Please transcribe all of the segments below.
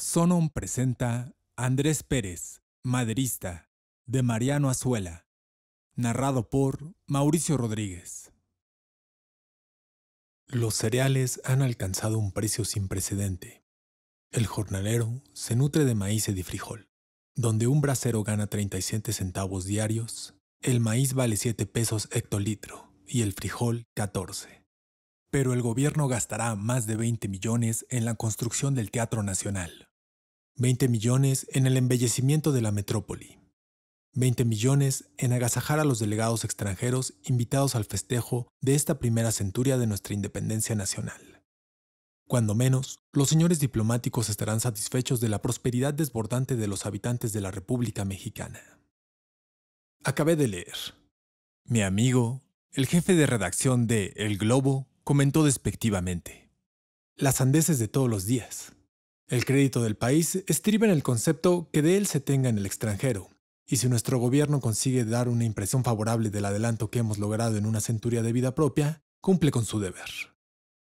Sonon presenta Andrés Pérez, Maderista, de Mariano Azuela, narrado por Mauricio Rodríguez. Los cereales han alcanzado un precio sin precedente. El jornalero se nutre de maíz y de frijol. Donde un brasero gana 37 centavos diarios, el maíz vale 7 pesos hectolitro y el frijol 14. Pero el gobierno gastará más de 20 millones en la construcción del Teatro Nacional 20 millones en el embellecimiento de la metrópoli. 20 millones en agasajar a los delegados extranjeros invitados al festejo de esta primera centuria de nuestra independencia nacional. Cuando menos, los señores diplomáticos estarán satisfechos de la prosperidad desbordante de los habitantes de la República Mexicana. Acabé de leer. Mi amigo, el jefe de redacción de El Globo, comentó despectivamente. Las sandeces de todos los días. El crédito del país estriba en el concepto que de él se tenga en el extranjero, y si nuestro gobierno consigue dar una impresión favorable del adelanto que hemos logrado en una centuria de vida propia, cumple con su deber.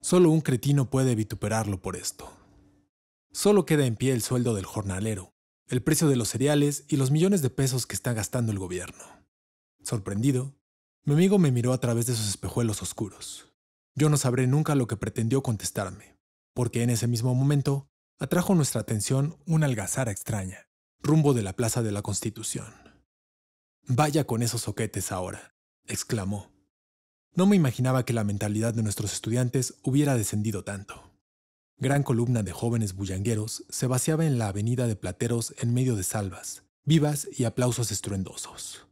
Solo un cretino puede vituperarlo por esto. Solo queda en pie el sueldo del jornalero, el precio de los cereales y los millones de pesos que está gastando el gobierno. Sorprendido, mi amigo me miró a través de sus espejuelos oscuros. Yo no sabré nunca lo que pretendió contestarme, porque en ese mismo momento atrajo nuestra atención una algazara extraña, rumbo de la Plaza de la Constitución. Vaya con esos soquetes ahora, exclamó. No me imaginaba que la mentalidad de nuestros estudiantes hubiera descendido tanto. Gran columna de jóvenes bullangueros se vaciaba en la avenida de plateros en medio de salvas, vivas y aplausos estruendosos.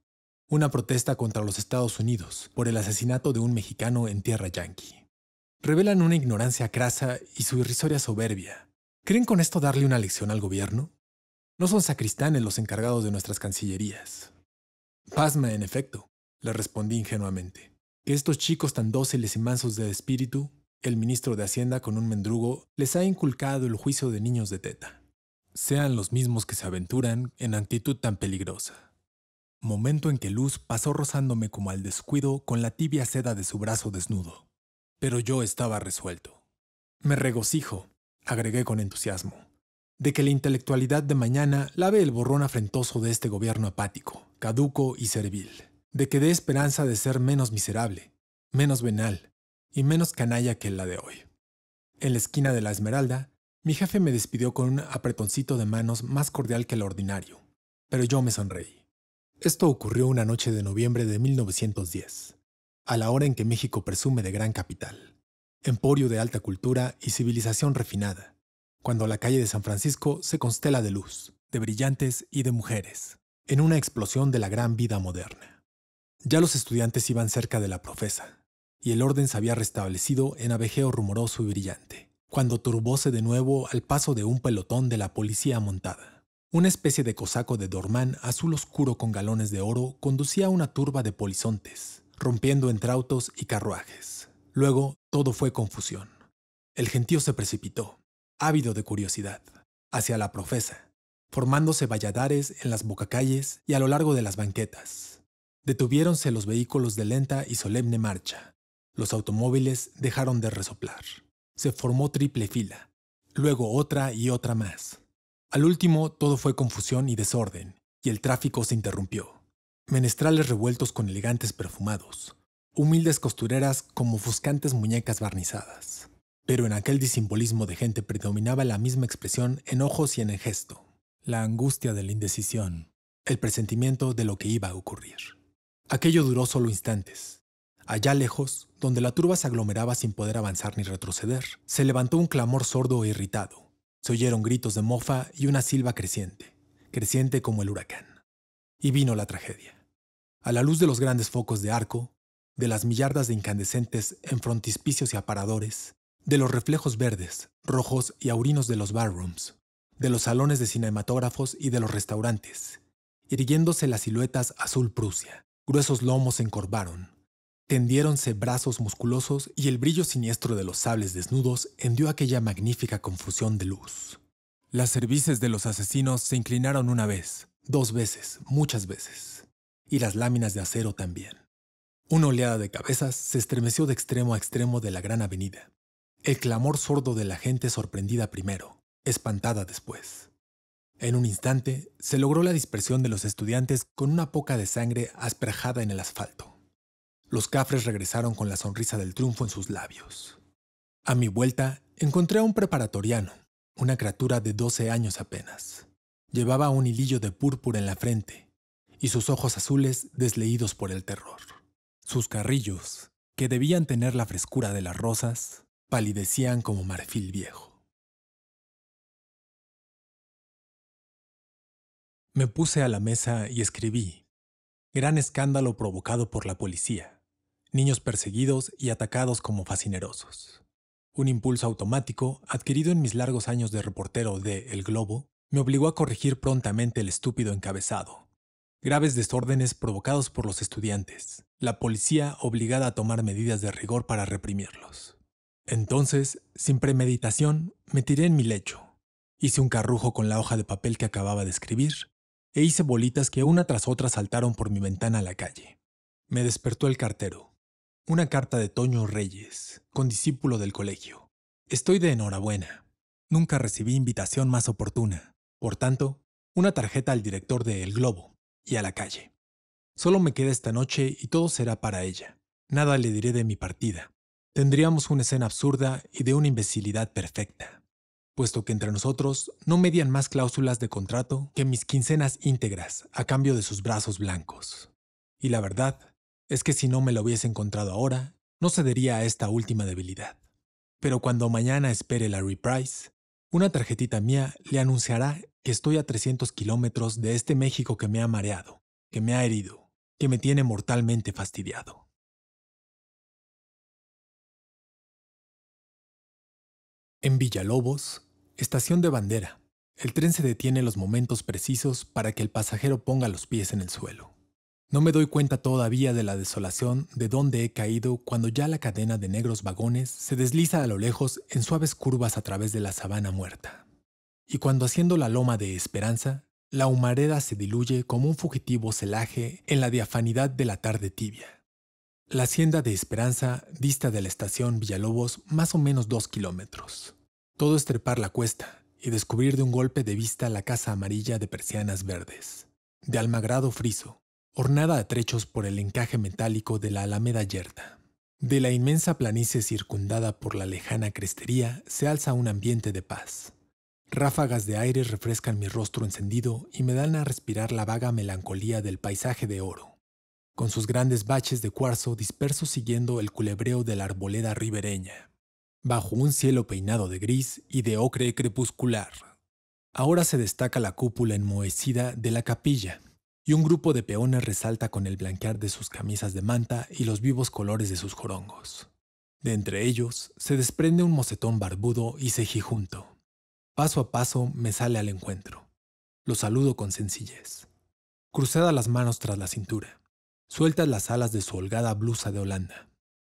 Una protesta contra los Estados Unidos por el asesinato de un mexicano en tierra yanqui. Revelan una ignorancia crasa y su irrisoria soberbia, ¿Creen con esto darle una lección al gobierno? No son sacristanes los encargados de nuestras cancillerías. Pasma, en efecto, le respondí ingenuamente, que estos chicos tan dóciles y mansos de espíritu, el ministro de Hacienda con un mendrugo les ha inculcado el juicio de niños de teta. Sean los mismos que se aventuran en actitud tan peligrosa. Momento en que Luz pasó rozándome como al descuido con la tibia seda de su brazo desnudo. Pero yo estaba resuelto. Me regocijo, agregué con entusiasmo, de que la intelectualidad de mañana lave el borrón afrentoso de este gobierno apático, caduco y servil, de que dé esperanza de ser menos miserable, menos venal y menos canalla que la de hoy. En la esquina de la Esmeralda, mi jefe me despidió con un apretoncito de manos más cordial que el ordinario, pero yo me sonreí. Esto ocurrió una noche de noviembre de 1910, a la hora en que México presume de gran capital emporio de alta cultura y civilización refinada, cuando la calle de San Francisco se constela de luz, de brillantes y de mujeres, en una explosión de la gran vida moderna. Ya los estudiantes iban cerca de la profesa, y el orden se había restablecido en abejeo rumoroso y brillante, cuando turbóse de nuevo al paso de un pelotón de la policía montada. Una especie de cosaco de dormán azul oscuro con galones de oro conducía una turba de polizontes, rompiendo entre autos y carruajes. Luego todo fue confusión. El gentío se precipitó, ávido de curiosidad, hacia la profesa, formándose valladares en las bocacalles y a lo largo de las banquetas. Detuviéronse los vehículos de lenta y solemne marcha. Los automóviles dejaron de resoplar. Se formó triple fila, luego otra y otra más. Al último todo fue confusión y desorden, y el tráfico se interrumpió. Menestrales revueltos con elegantes perfumados, humildes costureras como fuscantes muñecas barnizadas. Pero en aquel disimbolismo de gente predominaba la misma expresión en ojos y en el gesto, la angustia de la indecisión, el presentimiento de lo que iba a ocurrir. Aquello duró solo instantes. Allá lejos, donde la turba se aglomeraba sin poder avanzar ni retroceder, se levantó un clamor sordo e irritado. Se oyeron gritos de mofa y una silba creciente, creciente como el huracán. Y vino la tragedia. A la luz de los grandes focos de arco, de las millardas de incandescentes en frontispicios y aparadores, de los reflejos verdes, rojos y aurinos de los barrooms, de los salones de cinematógrafos y de los restaurantes, irguiéndose las siluetas azul Prusia. Gruesos lomos se encorvaron, tendiéronse brazos musculosos y el brillo siniestro de los sables desnudos hendió aquella magnífica confusión de luz. Las cervices de los asesinos se inclinaron una vez, dos veces, muchas veces, y las láminas de acero también. Una oleada de cabezas se estremeció de extremo a extremo de la gran avenida. El clamor sordo de la gente sorprendida primero, espantada después. En un instante, se logró la dispersión de los estudiantes con una poca de sangre asperjada en el asfalto. Los cafres regresaron con la sonrisa del triunfo en sus labios. A mi vuelta, encontré a un preparatoriano, una criatura de 12 años apenas. Llevaba un hilillo de púrpura en la frente y sus ojos azules desleídos por el terror. Sus carrillos, que debían tener la frescura de las rosas, palidecían como marfil viejo. Me puse a la mesa y escribí. Gran escándalo provocado por la policía. Niños perseguidos y atacados como fascinerosos. Un impulso automático, adquirido en mis largos años de reportero de El Globo, me obligó a corregir prontamente el estúpido encabezado. Graves desórdenes provocados por los estudiantes la policía obligada a tomar medidas de rigor para reprimirlos. Entonces, sin premeditación, me tiré en mi lecho. Hice un carrujo con la hoja de papel que acababa de escribir e hice bolitas que una tras otra saltaron por mi ventana a la calle. Me despertó el cartero. Una carta de Toño Reyes, con discípulo del colegio. Estoy de enhorabuena. Nunca recibí invitación más oportuna. Por tanto, una tarjeta al director de El Globo y a la calle. Solo me queda esta noche y todo será para ella. Nada le diré de mi partida. Tendríamos una escena absurda y de una imbecilidad perfecta, puesto que entre nosotros no median más cláusulas de contrato que mis quincenas íntegras a cambio de sus brazos blancos. Y la verdad es que si no me la hubiese encontrado ahora, no cedería a esta última debilidad. Pero cuando mañana espere la reprise, una tarjetita mía le anunciará que estoy a 300 kilómetros de este México que me ha mareado, que me ha herido, me tiene mortalmente fastidiado. En Villalobos, estación de bandera, el tren se detiene en los momentos precisos para que el pasajero ponga los pies en el suelo. No me doy cuenta todavía de la desolación de donde he caído cuando ya la cadena de negros vagones se desliza a lo lejos en suaves curvas a través de la sabana muerta. Y cuando haciendo la loma de Esperanza, la humareda se diluye como un fugitivo celaje en la diafanidad de la tarde tibia. La hacienda de Esperanza dista de la estación Villalobos más o menos dos kilómetros. Todo es trepar la cuesta y descubrir de un golpe de vista la casa amarilla de persianas verdes, de almagrado friso, ornada a trechos por el encaje metálico de la alameda yerta. De la inmensa planicie circundada por la lejana crestería se alza un ambiente de paz. Ráfagas de aire refrescan mi rostro encendido y me dan a respirar la vaga melancolía del paisaje de oro, con sus grandes baches de cuarzo dispersos siguiendo el culebreo de la arboleda ribereña, bajo un cielo peinado de gris y de ocre crepuscular. Ahora se destaca la cúpula enmohecida de la capilla, y un grupo de peones resalta con el blanquear de sus camisas de manta y los vivos colores de sus jorongos. De entre ellos se desprende un mocetón barbudo y cejijunto, Paso a paso me sale al encuentro. Lo saludo con sencillez. Cruzada las manos tras la cintura, suelta las alas de su holgada blusa de Holanda.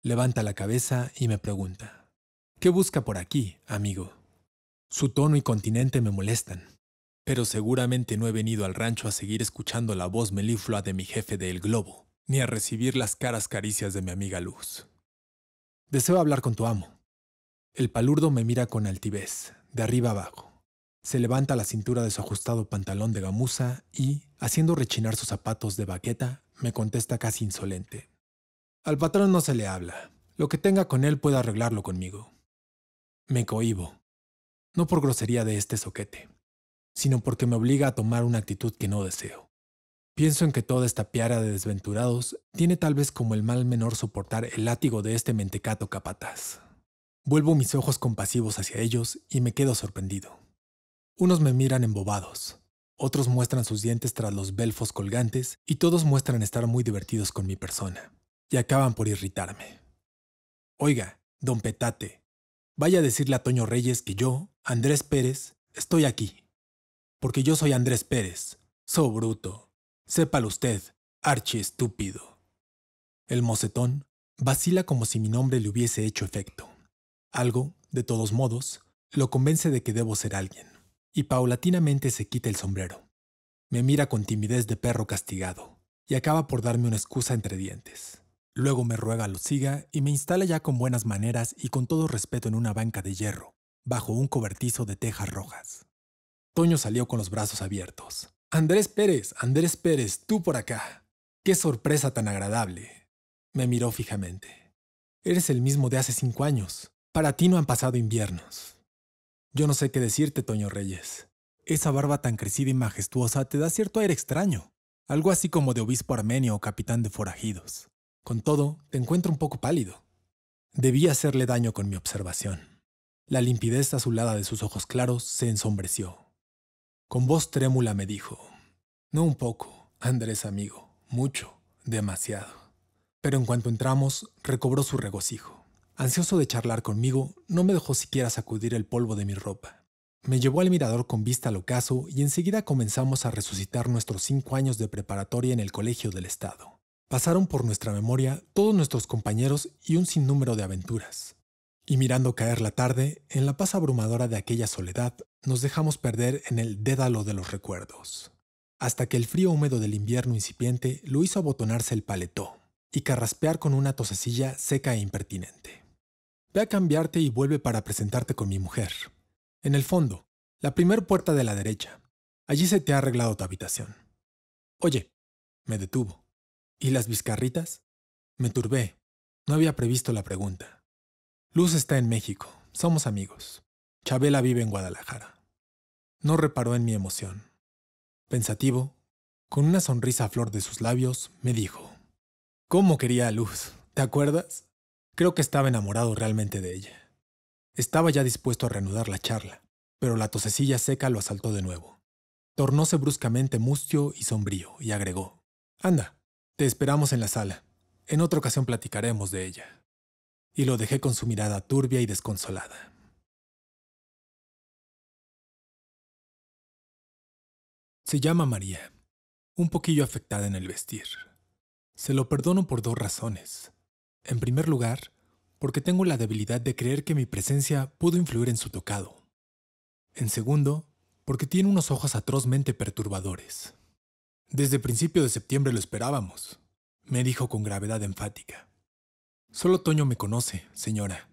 Levanta la cabeza y me pregunta, ¿qué busca por aquí, amigo? Su tono y continente me molestan, pero seguramente no he venido al rancho a seguir escuchando la voz meliflua de mi jefe del globo, ni a recibir las caras caricias de mi amiga Luz. Deseo hablar con tu amo. El palurdo me mira con altivez, de arriba abajo. Se levanta la cintura de su ajustado pantalón de gamuza y, haciendo rechinar sus zapatos de baqueta, me contesta casi insolente. Al patrón no se le habla. Lo que tenga con él puede arreglarlo conmigo. Me cohibo. No por grosería de este soquete, sino porque me obliga a tomar una actitud que no deseo. Pienso en que toda esta piara de desventurados tiene tal vez como el mal menor soportar el látigo de este mentecato capataz. Vuelvo mis ojos compasivos hacia ellos y me quedo sorprendido. Unos me miran embobados, otros muestran sus dientes tras los belfos colgantes y todos muestran estar muy divertidos con mi persona, y acaban por irritarme. Oiga, don Petate, vaya a decirle a Toño Reyes que yo, Andrés Pérez, estoy aquí. Porque yo soy Andrés Pérez, so bruto. Sépalo usted, archi estúpido. El mocetón vacila como si mi nombre le hubiese hecho efecto. Algo, de todos modos, lo convence de que debo ser alguien, y paulatinamente se quita el sombrero. Me mira con timidez de perro castigado, y acaba por darme una excusa entre dientes. Luego me ruega lo siga y me instala ya con buenas maneras y con todo respeto en una banca de hierro, bajo un cobertizo de tejas rojas. Toño salió con los brazos abiertos. Andrés Pérez, Andrés Pérez, tú por acá. Qué sorpresa tan agradable. Me miró fijamente. Eres el mismo de hace cinco años. Para ti no han pasado inviernos. Yo no sé qué decirte, Toño Reyes. Esa barba tan crecida y majestuosa te da cierto aire extraño, algo así como de obispo armenio o capitán de forajidos. Con todo, te encuentro un poco pálido. Debí hacerle daño con mi observación. La limpidez azulada de sus ojos claros se ensombreció. Con voz trémula me dijo, No un poco, Andrés amigo, mucho, demasiado. Pero en cuanto entramos, recobró su regocijo. Ansioso de charlar conmigo, no me dejó siquiera sacudir el polvo de mi ropa. Me llevó al mirador con vista al ocaso y enseguida comenzamos a resucitar nuestros cinco años de preparatoria en el Colegio del Estado. Pasaron por nuestra memoria todos nuestros compañeros y un sinnúmero de aventuras. Y mirando caer la tarde, en la paz abrumadora de aquella soledad, nos dejamos perder en el dédalo de los recuerdos. Hasta que el frío húmedo del invierno incipiente lo hizo abotonarse el paletó y carraspear con una tosecilla seca e impertinente. Ve a cambiarte y vuelve para presentarte con mi mujer. En el fondo, la primer puerta de la derecha. Allí se te ha arreglado tu habitación. Oye, me detuvo. ¿Y las vizcarritas? Me turbé. No había previsto la pregunta. Luz está en México. Somos amigos. Chabela vive en Guadalajara. No reparó en mi emoción. Pensativo, con una sonrisa a flor de sus labios, me dijo, ¿Cómo quería a Luz? ¿Te acuerdas? Creo que estaba enamorado realmente de ella. Estaba ya dispuesto a reanudar la charla, pero la tosecilla seca lo asaltó de nuevo. Tornóse bruscamente mustio y sombrío y agregó, Anda, te esperamos en la sala. En otra ocasión platicaremos de ella. Y lo dejé con su mirada turbia y desconsolada. Se llama María, un poquillo afectada en el vestir. Se lo perdono por dos razones. En primer lugar, porque tengo la debilidad de creer que mi presencia pudo influir en su tocado. En segundo, porque tiene unos ojos atrozmente perturbadores. Desde principio de septiembre lo esperábamos, me dijo con gravedad enfática. Solo Toño me conoce, señora.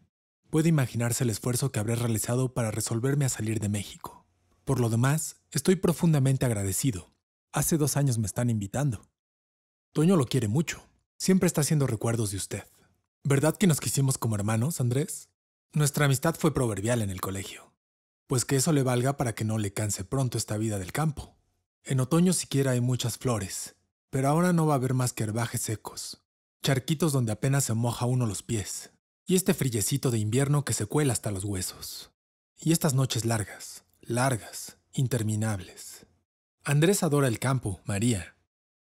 Puede imaginarse el esfuerzo que habré realizado para resolverme a salir de México. Por lo demás, estoy profundamente agradecido. Hace dos años me están invitando. Toño lo quiere mucho. Siempre está haciendo recuerdos de usted. ¿Verdad que nos quisimos como hermanos, Andrés? Nuestra amistad fue proverbial en el colegio. Pues que eso le valga para que no le canse pronto esta vida del campo. En otoño siquiera hay muchas flores, pero ahora no va a haber más que herbajes secos, charquitos donde apenas se moja uno los pies, y este frillecito de invierno que se cuela hasta los huesos. Y estas noches largas, largas, interminables. Andrés adora el campo, María.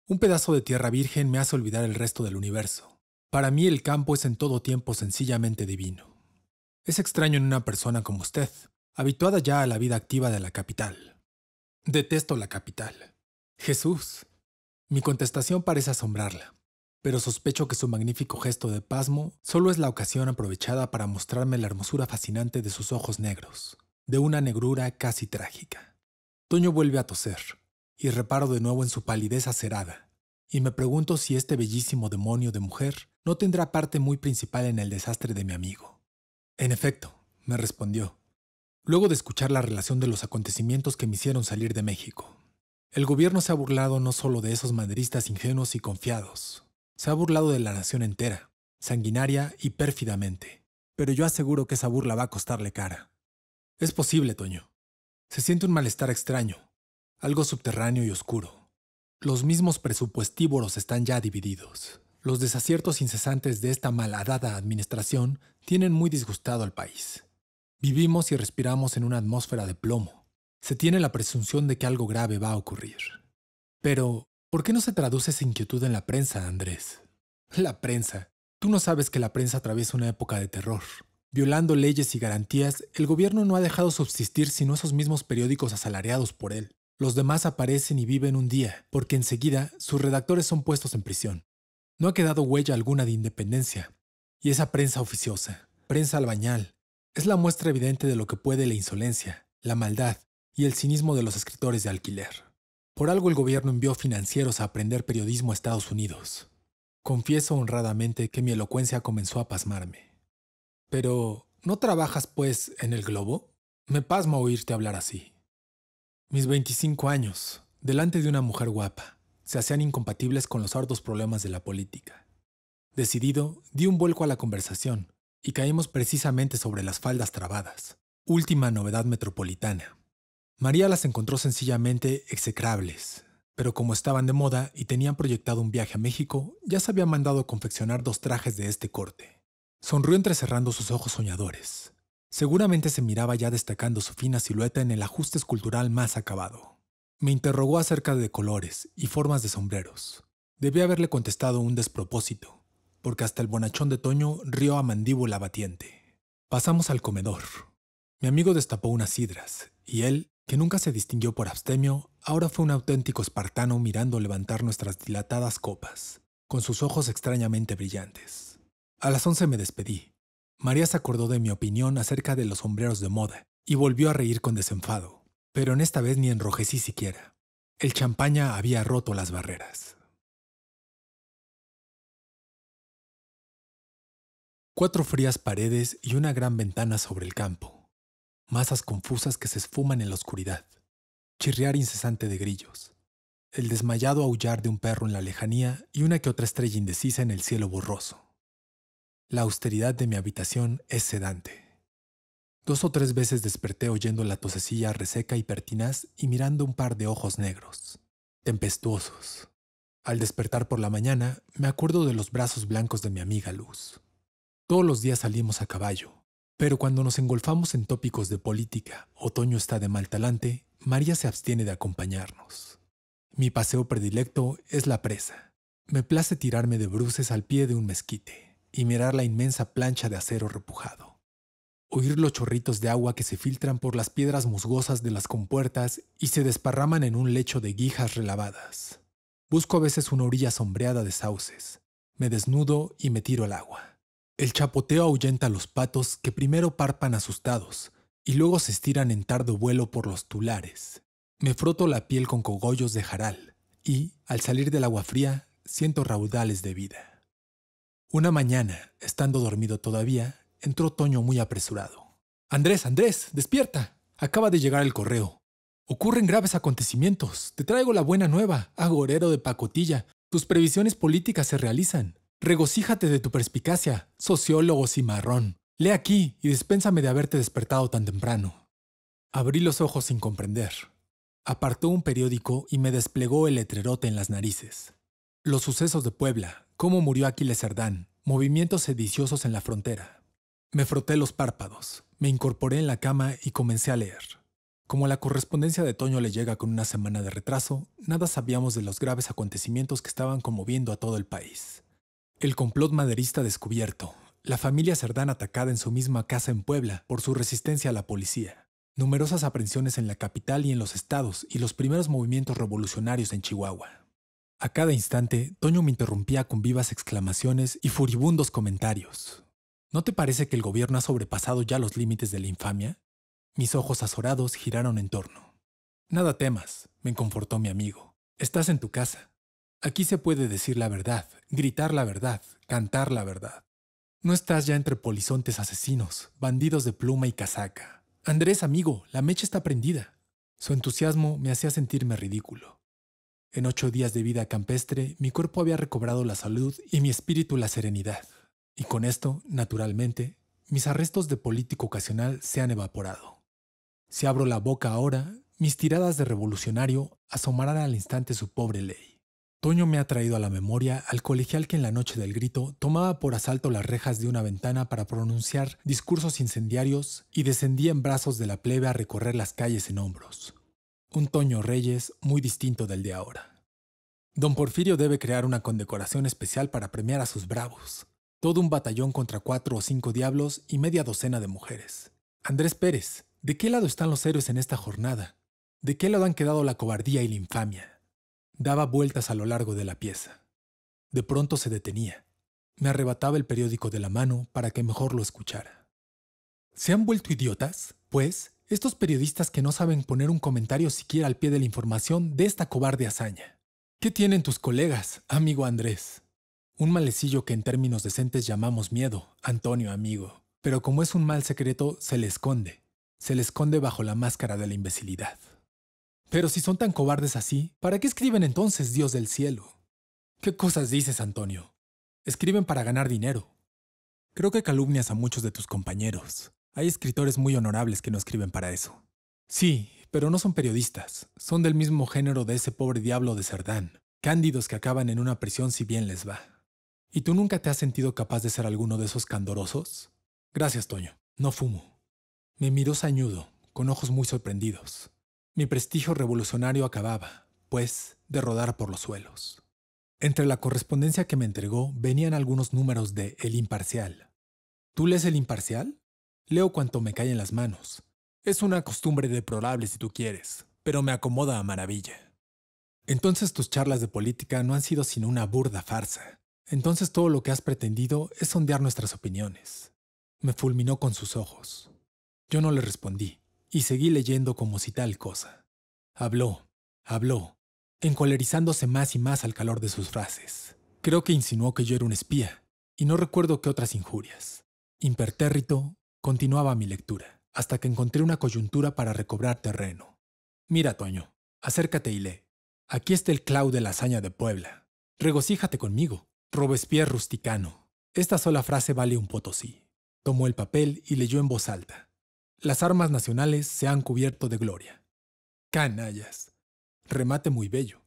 Un pedazo de tierra virgen me hace olvidar el resto del universo. Para mí el campo es en todo tiempo sencillamente divino. Es extraño en una persona como usted, habituada ya a la vida activa de la capital. Detesto la capital. Jesús. Mi contestación parece asombrarla, pero sospecho que su magnífico gesto de pasmo solo es la ocasión aprovechada para mostrarme la hermosura fascinante de sus ojos negros, de una negrura casi trágica. Toño vuelve a toser, y reparo de nuevo en su palidez acerada, y me pregunto si este bellísimo demonio de mujer no tendrá parte muy principal en el desastre de mi amigo. En efecto, me respondió, luego de escuchar la relación de los acontecimientos que me hicieron salir de México. El gobierno se ha burlado no solo de esos maderistas ingenuos y confiados, se ha burlado de la nación entera, sanguinaria y pérfidamente. Pero yo aseguro que esa burla va a costarle cara. Es posible, Toño. Se siente un malestar extraño, algo subterráneo y oscuro. Los mismos presupuestívoros están ya divididos. Los desaciertos incesantes de esta malhadada administración tienen muy disgustado al país. Vivimos y respiramos en una atmósfera de plomo. Se tiene la presunción de que algo grave va a ocurrir. Pero, ¿por qué no se traduce esa inquietud en la prensa, Andrés? La prensa. Tú no sabes que la prensa atraviesa una época de terror. Violando leyes y garantías, el gobierno no ha dejado subsistir sino esos mismos periódicos asalariados por él. Los demás aparecen y viven un día, porque enseguida sus redactores son puestos en prisión. No ha quedado huella alguna de independencia. Y esa prensa oficiosa, prensa albañal, es la muestra evidente de lo que puede la insolencia, la maldad y el cinismo de los escritores de alquiler. Por algo el gobierno envió financieros a aprender periodismo a Estados Unidos. Confieso honradamente que mi elocuencia comenzó a pasmarme. Pero, ¿no trabajas, pues, en el globo? Me pasma oírte hablar así. Mis 25 años, delante de una mujer guapa, se hacían incompatibles con los ardos problemas de la política. Decidido, di un vuelco a la conversación y caímos precisamente sobre las faldas trabadas, última novedad metropolitana. María las encontró sencillamente execrables, pero como estaban de moda y tenían proyectado un viaje a México, ya se había mandado confeccionar dos trajes de este corte. Sonrió entrecerrando sus ojos soñadores. Seguramente se miraba ya destacando su fina silueta en el ajuste escultural más acabado. Me interrogó acerca de colores y formas de sombreros. Debí haberle contestado un despropósito, porque hasta el bonachón de Toño rió a mandíbula batiente. Pasamos al comedor. Mi amigo destapó unas sidras, y él, que nunca se distinguió por abstemio, ahora fue un auténtico espartano mirando levantar nuestras dilatadas copas, con sus ojos extrañamente brillantes. A las once me despedí. María se acordó de mi opinión acerca de los sombreros de moda y volvió a reír con desenfado. Pero en esta vez ni enrojecí siquiera. El champaña había roto las barreras. Cuatro frías paredes y una gran ventana sobre el campo. Masas confusas que se esfuman en la oscuridad. Chirriar incesante de grillos. El desmayado aullar de un perro en la lejanía y una que otra estrella indecisa en el cielo borroso. La austeridad de mi habitación es sedante. Dos o tres veces desperté oyendo la tosecilla reseca y pertinaz y mirando un par de ojos negros, tempestuosos. Al despertar por la mañana, me acuerdo de los brazos blancos de mi amiga Luz. Todos los días salimos a caballo, pero cuando nos engolfamos en tópicos de política, otoño está de mal talante, María se abstiene de acompañarnos. Mi paseo predilecto es la presa. Me place tirarme de bruces al pie de un mezquite y mirar la inmensa plancha de acero repujado oír los chorritos de agua que se filtran por las piedras musgosas de las compuertas y se desparraman en un lecho de guijas relavadas. Busco a veces una orilla sombreada de sauces. Me desnudo y me tiro al agua. El chapoteo ahuyenta a los patos que primero parpan asustados y luego se estiran en tardo vuelo por los tulares. Me froto la piel con cogollos de jaral y, al salir del agua fría, siento raudales de vida. Una mañana, estando dormido todavía, entró Toño muy apresurado. Andrés, Andrés, despierta. Acaba de llegar el correo. Ocurren graves acontecimientos. Te traigo la buena nueva, agorero de pacotilla. Tus previsiones políticas se realizan. Regocíjate de tu perspicacia, sociólogo cimarrón. Lee aquí y dispénsame de haberte despertado tan temprano. Abrí los ojos sin comprender. Apartó un periódico y me desplegó el letrerote en las narices. Los sucesos de Puebla, cómo murió Aquiles Sardán movimientos sediciosos en la frontera. Me froté los párpados, me incorporé en la cama y comencé a leer. Como la correspondencia de Toño le llega con una semana de retraso, nada sabíamos de los graves acontecimientos que estaban conmoviendo a todo el país. El complot maderista descubierto, la familia Cerdán atacada en su misma casa en Puebla por su resistencia a la policía, numerosas aprehensiones en la capital y en los estados y los primeros movimientos revolucionarios en Chihuahua. A cada instante, Toño me interrumpía con vivas exclamaciones y furibundos comentarios. ¿No te parece que el gobierno ha sobrepasado ya los límites de la infamia? Mis ojos azorados giraron en torno. Nada temas, me confortó mi amigo. Estás en tu casa. Aquí se puede decir la verdad, gritar la verdad, cantar la verdad. No estás ya entre polizontes asesinos, bandidos de pluma y casaca. Andrés, amigo, la mecha está prendida. Su entusiasmo me hacía sentirme ridículo. En ocho días de vida campestre, mi cuerpo había recobrado la salud y mi espíritu la serenidad. Y con esto, naturalmente, mis arrestos de político ocasional se han evaporado. Si abro la boca ahora, mis tiradas de revolucionario asomarán al instante su pobre ley. Toño me ha traído a la memoria al colegial que en la noche del grito tomaba por asalto las rejas de una ventana para pronunciar discursos incendiarios y descendía en brazos de la plebe a recorrer las calles en hombros. Un Toño Reyes muy distinto del de ahora. Don Porfirio debe crear una condecoración especial para premiar a sus bravos todo un batallón contra cuatro o cinco diablos y media docena de mujeres. Andrés Pérez, ¿de qué lado están los héroes en esta jornada? ¿De qué lado han quedado la cobardía y la infamia? Daba vueltas a lo largo de la pieza. De pronto se detenía. Me arrebataba el periódico de la mano para que mejor lo escuchara. ¿Se han vuelto idiotas? Pues, estos periodistas que no saben poner un comentario siquiera al pie de la información de esta cobarde hazaña. ¿Qué tienen tus colegas, amigo Andrés? Un malecillo que en términos decentes llamamos miedo, Antonio amigo. Pero como es un mal secreto, se le esconde. Se le esconde bajo la máscara de la imbecilidad. Pero si son tan cobardes así, ¿para qué escriben entonces Dios del cielo? ¿Qué cosas dices, Antonio? Escriben para ganar dinero. Creo que calumnias a muchos de tus compañeros. Hay escritores muy honorables que no escriben para eso. Sí, pero no son periodistas, son del mismo género de ese pobre diablo de Cerdán, cándidos que acaban en una prisión si bien les va. ¿Y tú nunca te has sentido capaz de ser alguno de esos candorosos? Gracias, Toño. No fumo. Me miró sañudo, con ojos muy sorprendidos. Mi prestigio revolucionario acababa, pues, de rodar por los suelos. Entre la correspondencia que me entregó venían algunos números de El Imparcial. ¿Tú lees El Imparcial? Leo cuanto me cae en las manos. Es una costumbre deplorable si tú quieres, pero me acomoda a maravilla. Entonces tus charlas de política no han sido sino una burda farsa. Entonces todo lo que has pretendido es sondear nuestras opiniones. Me fulminó con sus ojos. Yo no le respondí, y seguí leyendo como si tal cosa. Habló, habló, encolerizándose más y más al calor de sus frases. Creo que insinuó que yo era un espía, y no recuerdo qué otras injurias. Impertérrito, continuaba mi lectura, hasta que encontré una coyuntura para recobrar terreno. Mira, Toño, acércate y lee. Aquí está el clau de la hazaña de Puebla. Regocíjate conmigo. Robespierre rusticano. Esta sola frase vale un potosí. Tomó el papel y leyó en voz alta. Las armas nacionales se han cubierto de gloria. Canallas. Remate muy bello.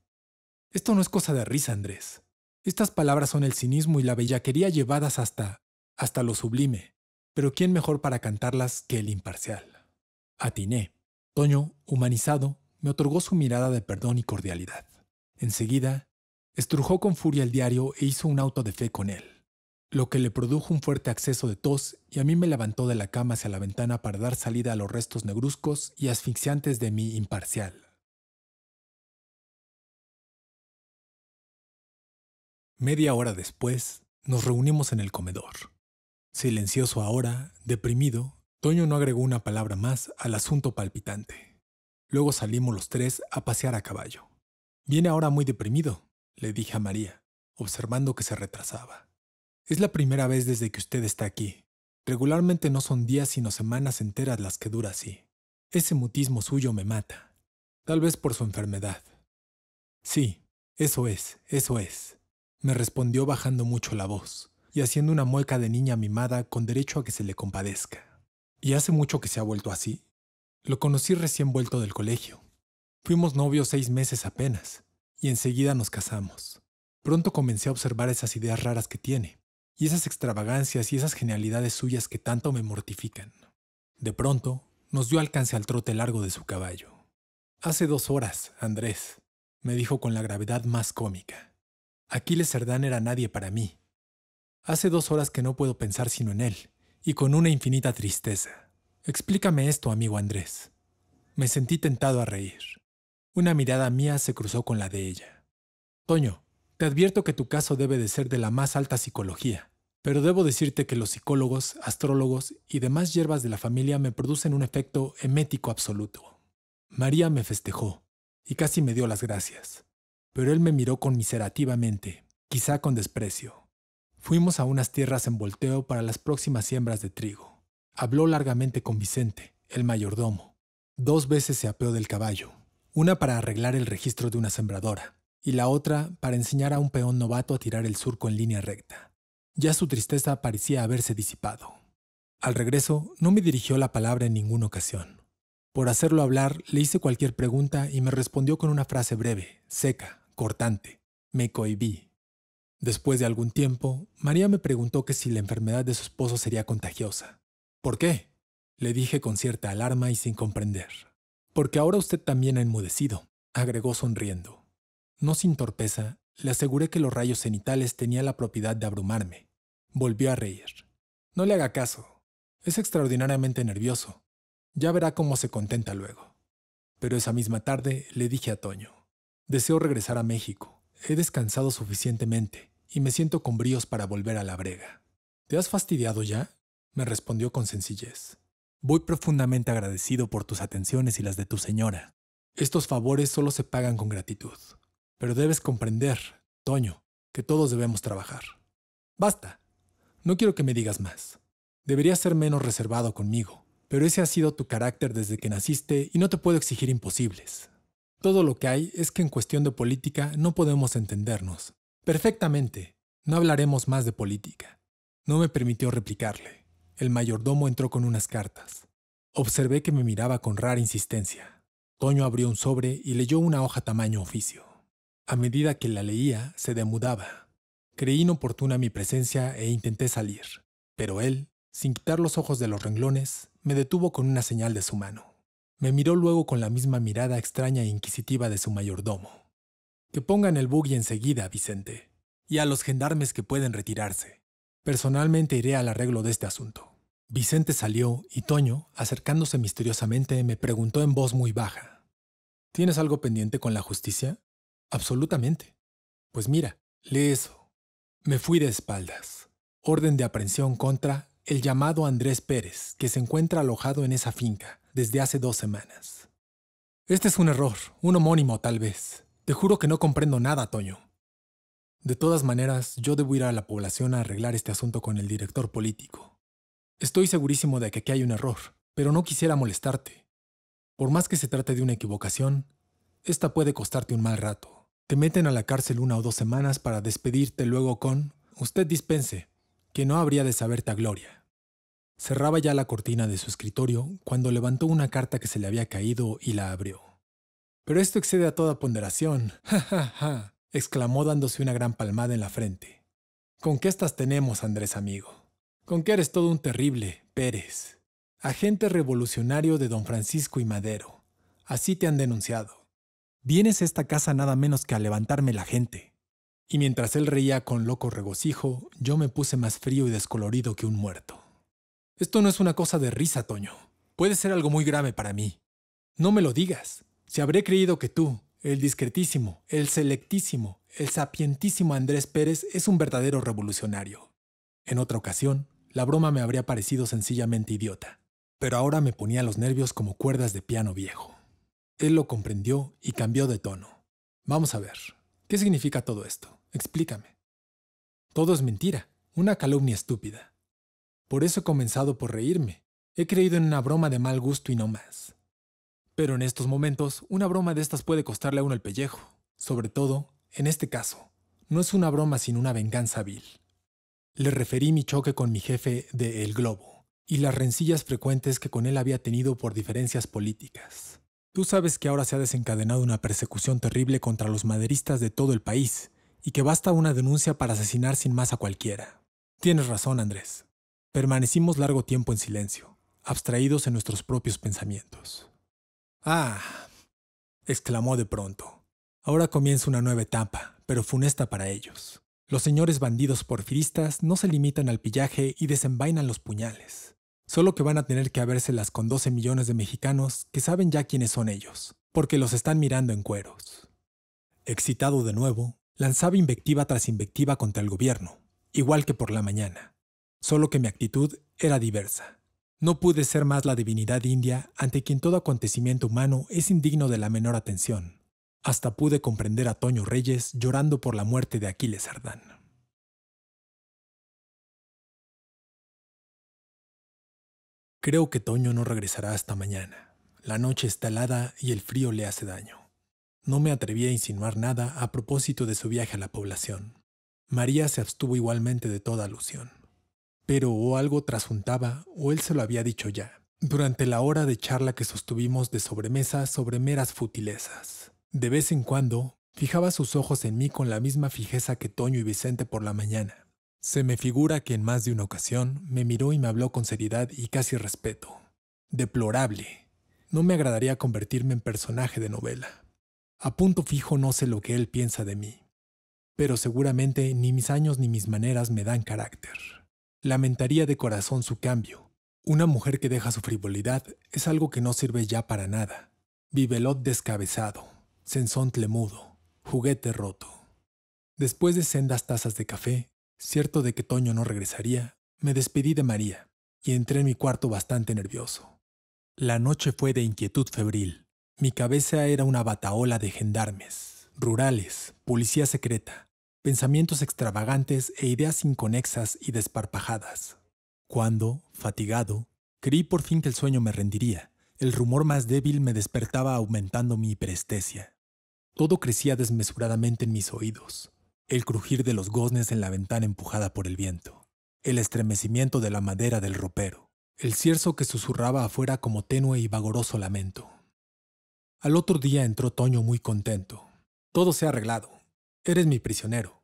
Esto no es cosa de risa, Andrés. Estas palabras son el cinismo y la bellaquería llevadas hasta... hasta lo sublime. Pero ¿quién mejor para cantarlas que el imparcial? Atiné. Toño, humanizado, me otorgó su mirada de perdón y cordialidad. Enseguida, Estrujó con furia el diario e hizo un auto de fe con él, lo que le produjo un fuerte acceso de tos y a mí me levantó de la cama hacia la ventana para dar salida a los restos negruzcos y asfixiantes de mi imparcial. Media hora después, nos reunimos en el comedor. Silencioso ahora, deprimido, Toño no agregó una palabra más al asunto palpitante. Luego salimos los tres a pasear a caballo. Viene ahora muy deprimido, le dije a María, observando que se retrasaba. Es la primera vez desde que usted está aquí. Regularmente no son días sino semanas enteras las que dura así. Ese mutismo suyo me mata. Tal vez por su enfermedad. Sí, eso es, eso es. Me respondió bajando mucho la voz y haciendo una mueca de niña mimada con derecho a que se le compadezca. ¿Y hace mucho que se ha vuelto así? Lo conocí recién vuelto del colegio. Fuimos novios seis meses apenas, y enseguida nos casamos. Pronto comencé a observar esas ideas raras que tiene, y esas extravagancias y esas genialidades suyas que tanto me mortifican. De pronto, nos dio alcance al trote largo de su caballo. Hace dos horas, Andrés, me dijo con la gravedad más cómica. Aquiles Cerdán era nadie para mí. Hace dos horas que no puedo pensar sino en él, y con una infinita tristeza. Explícame esto, amigo Andrés. Me sentí tentado a reír. Una mirada mía se cruzó con la de ella. Toño, te advierto que tu caso debe de ser de la más alta psicología, pero debo decirte que los psicólogos, astrólogos y demás hierbas de la familia me producen un efecto emético absoluto. María me festejó y casi me dio las gracias, pero él me miró conmiserativamente, quizá con desprecio. Fuimos a unas tierras en volteo para las próximas siembras de trigo. Habló largamente con Vicente, el mayordomo. Dos veces se apeó del caballo, una para arreglar el registro de una sembradora y la otra para enseñar a un peón novato a tirar el surco en línea recta. Ya su tristeza parecía haberse disipado. Al regreso, no me dirigió la palabra en ninguna ocasión. Por hacerlo hablar, le hice cualquier pregunta y me respondió con una frase breve, seca, cortante. Me cohibí. Después de algún tiempo, María me preguntó que si la enfermedad de su esposo sería contagiosa. ¿Por qué? Le dije con cierta alarma y sin comprender. Porque ahora usted también ha enmudecido, agregó sonriendo. No sin torpeza, le aseguré que los rayos cenitales tenían la propiedad de abrumarme. Volvió a reír. No le haga caso. Es extraordinariamente nervioso. Ya verá cómo se contenta luego. Pero esa misma tarde le dije a Toño, deseo regresar a México. He descansado suficientemente y me siento con bríos para volver a la brega. ¿Te has fastidiado ya? me respondió con sencillez. Voy profundamente agradecido por tus atenciones y las de tu señora. Estos favores solo se pagan con gratitud. Pero debes comprender, Toño, que todos debemos trabajar. Basta. No quiero que me digas más. Deberías ser menos reservado conmigo, pero ese ha sido tu carácter desde que naciste y no te puedo exigir imposibles. Todo lo que hay es que en cuestión de política no podemos entendernos. Perfectamente. No hablaremos más de política. No me permitió replicarle. El mayordomo entró con unas cartas. Observé que me miraba con rara insistencia. Toño abrió un sobre y leyó una hoja tamaño oficio. A medida que la leía, se demudaba. Creí inoportuna mi presencia e intenté salir, pero él, sin quitar los ojos de los renglones, me detuvo con una señal de su mano. Me miró luego con la misma mirada extraña e inquisitiva de su mayordomo. Que pongan el buggy enseguida, Vicente, y a los gendarmes que pueden retirarse. Personalmente iré al arreglo de este asunto. Vicente salió y Toño, acercándose misteriosamente, me preguntó en voz muy baja. ¿Tienes algo pendiente con la justicia? Absolutamente. Pues mira, lee eso. Me fui de espaldas. Orden de aprehensión contra el llamado Andrés Pérez, que se encuentra alojado en esa finca desde hace dos semanas. Este es un error, un homónimo tal vez. Te juro que no comprendo nada, Toño. De todas maneras, yo debo ir a la población a arreglar este asunto con el director político. Estoy segurísimo de que aquí hay un error, pero no quisiera molestarte. Por más que se trate de una equivocación, esta puede costarte un mal rato. Te meten a la cárcel una o dos semanas para despedirte luego con, usted dispense, que no habría de saberte a gloria. Cerraba ya la cortina de su escritorio cuando levantó una carta que se le había caído y la abrió. Pero esto excede a toda ponderación. exclamó dándose una gran palmada en la frente. ¿Con qué estas tenemos, Andrés amigo? ¿Con qué eres todo un terrible, Pérez? Agente revolucionario de don Francisco y Madero. Así te han denunciado. Vienes a esta casa nada menos que a levantarme la gente. Y mientras él reía con loco regocijo, yo me puse más frío y descolorido que un muerto. Esto no es una cosa de risa, Toño. Puede ser algo muy grave para mí. No me lo digas. Si habré creído que tú, el discretísimo, el selectísimo, el sapientísimo Andrés Pérez es un verdadero revolucionario. En otra ocasión, la broma me habría parecido sencillamente idiota, pero ahora me ponía los nervios como cuerdas de piano viejo. Él lo comprendió y cambió de tono. Vamos a ver, ¿qué significa todo esto? Explícame. Todo es mentira, una calumnia estúpida. Por eso he comenzado por reírme. He creído en una broma de mal gusto y no más. Pero en estos momentos, una broma de estas puede costarle a uno el pellejo. Sobre todo, en este caso, no es una broma sino una venganza vil. Le referí mi choque con mi jefe de El Globo y las rencillas frecuentes que con él había tenido por diferencias políticas. Tú sabes que ahora se ha desencadenado una persecución terrible contra los maderistas de todo el país y que basta una denuncia para asesinar sin más a cualquiera. Tienes razón, Andrés. Permanecimos largo tiempo en silencio, abstraídos en nuestros propios pensamientos. Ah, exclamó de pronto. Ahora comienza una nueva etapa, pero funesta para ellos. Los señores bandidos porfiristas no se limitan al pillaje y desenvainan los puñales. Solo que van a tener que habérselas con 12 millones de mexicanos que saben ya quiénes son ellos, porque los están mirando en cueros. Excitado de nuevo, lanzaba invectiva tras invectiva contra el gobierno, igual que por la mañana, solo que mi actitud era diversa. No pude ser más la divinidad india ante quien todo acontecimiento humano es indigno de la menor atención. Hasta pude comprender a Toño Reyes llorando por la muerte de Aquiles Ardán. Creo que Toño no regresará hasta mañana. La noche está helada y el frío le hace daño. No me atreví a insinuar nada a propósito de su viaje a la población. María se abstuvo igualmente de toda alusión pero o algo trasuntaba o él se lo había dicho ya, durante la hora de charla que sostuvimos de sobremesa sobre meras futilezas. De vez en cuando, fijaba sus ojos en mí con la misma fijeza que Toño y Vicente por la mañana. Se me figura que en más de una ocasión me miró y me habló con seriedad y casi respeto. Deplorable. No me agradaría convertirme en personaje de novela. A punto fijo no sé lo que él piensa de mí, pero seguramente ni mis años ni mis maneras me dan carácter. Lamentaría de corazón su cambio. Una mujer que deja su frivolidad es algo que no sirve ya para nada. Vivelot descabezado, sensón tlemudo, juguete roto. Después de sendas tazas de café, cierto de que Toño no regresaría, me despedí de María y entré en mi cuarto bastante nervioso. La noche fue de inquietud febril. Mi cabeza era una bataola de gendarmes, rurales, policía secreta, pensamientos extravagantes e ideas inconexas y desparpajadas. Cuando, fatigado, creí por fin que el sueño me rendiría, el rumor más débil me despertaba aumentando mi hiperestesia. Todo crecía desmesuradamente en mis oídos. El crujir de los goznes en la ventana empujada por el viento. El estremecimiento de la madera del ropero. El cierzo que susurraba afuera como tenue y vagoroso lamento. Al otro día entró Toño muy contento. Todo se ha arreglado. Eres mi prisionero.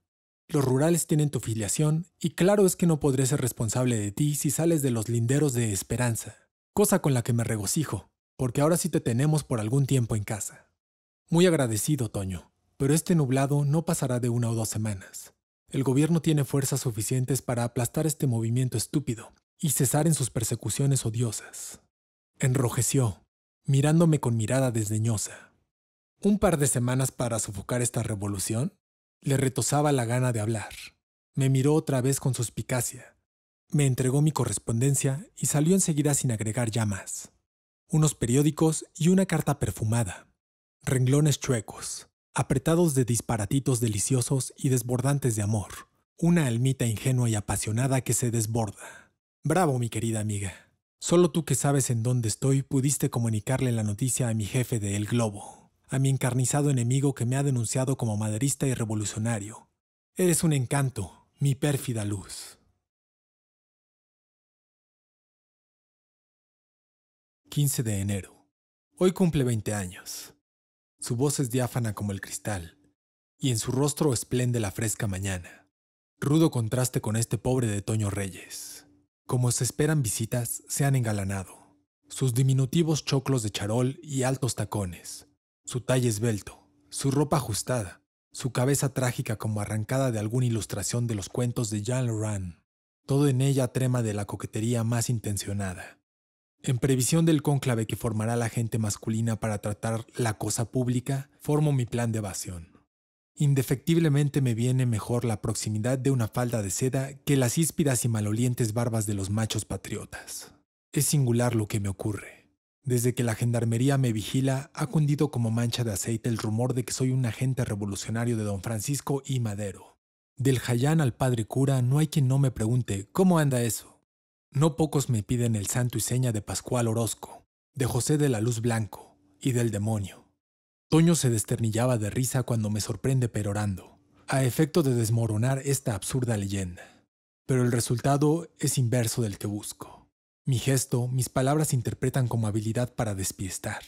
Los rurales tienen tu filiación y claro es que no podré ser responsable de ti si sales de los linderos de Esperanza, cosa con la que me regocijo, porque ahora sí te tenemos por algún tiempo en casa. Muy agradecido, Toño, pero este nublado no pasará de una o dos semanas. El gobierno tiene fuerzas suficientes para aplastar este movimiento estúpido y cesar en sus persecuciones odiosas. Enrojeció, mirándome con mirada desdeñosa. ¿Un par de semanas para sofocar esta revolución? Le retosaba la gana de hablar. Me miró otra vez con suspicacia. Me entregó mi correspondencia y salió enseguida sin agregar ya más. Unos periódicos y una carta perfumada. Renglones chuecos, apretados de disparatitos deliciosos y desbordantes de amor. Una almita ingenua y apasionada que se desborda. Bravo, mi querida amiga. Solo tú que sabes en dónde estoy pudiste comunicarle la noticia a mi jefe de El Globo a mi encarnizado enemigo que me ha denunciado como maderista y revolucionario. Eres un encanto, mi pérfida luz. 15 de enero. Hoy cumple 20 años. Su voz es diáfana como el cristal, y en su rostro esplende la fresca mañana. Rudo contraste con este pobre de Toño Reyes. Como se esperan visitas, se han engalanado. Sus diminutivos choclos de charol y altos tacones, su talle esbelto, su ropa ajustada, su cabeza trágica como arrancada de alguna ilustración de los cuentos de Jean Laurent. Todo en ella trema de la coquetería más intencionada. En previsión del cónclave que formará la gente masculina para tratar la cosa pública, formo mi plan de evasión. Indefectiblemente me viene mejor la proximidad de una falda de seda que las híspidas y malolientes barbas de los machos patriotas. Es singular lo que me ocurre. Desde que la gendarmería me vigila, ha cundido como mancha de aceite el rumor de que soy un agente revolucionario de don Francisco y Madero. Del Jayán al padre cura no hay quien no me pregunte ¿cómo anda eso? No pocos me piden el santo y seña de Pascual Orozco, de José de la Luz Blanco y del demonio. Toño se desternillaba de risa cuando me sorprende perorando, a efecto de desmoronar esta absurda leyenda. Pero el resultado es inverso del que busco. Mi gesto, mis palabras se interpretan como habilidad para despistar,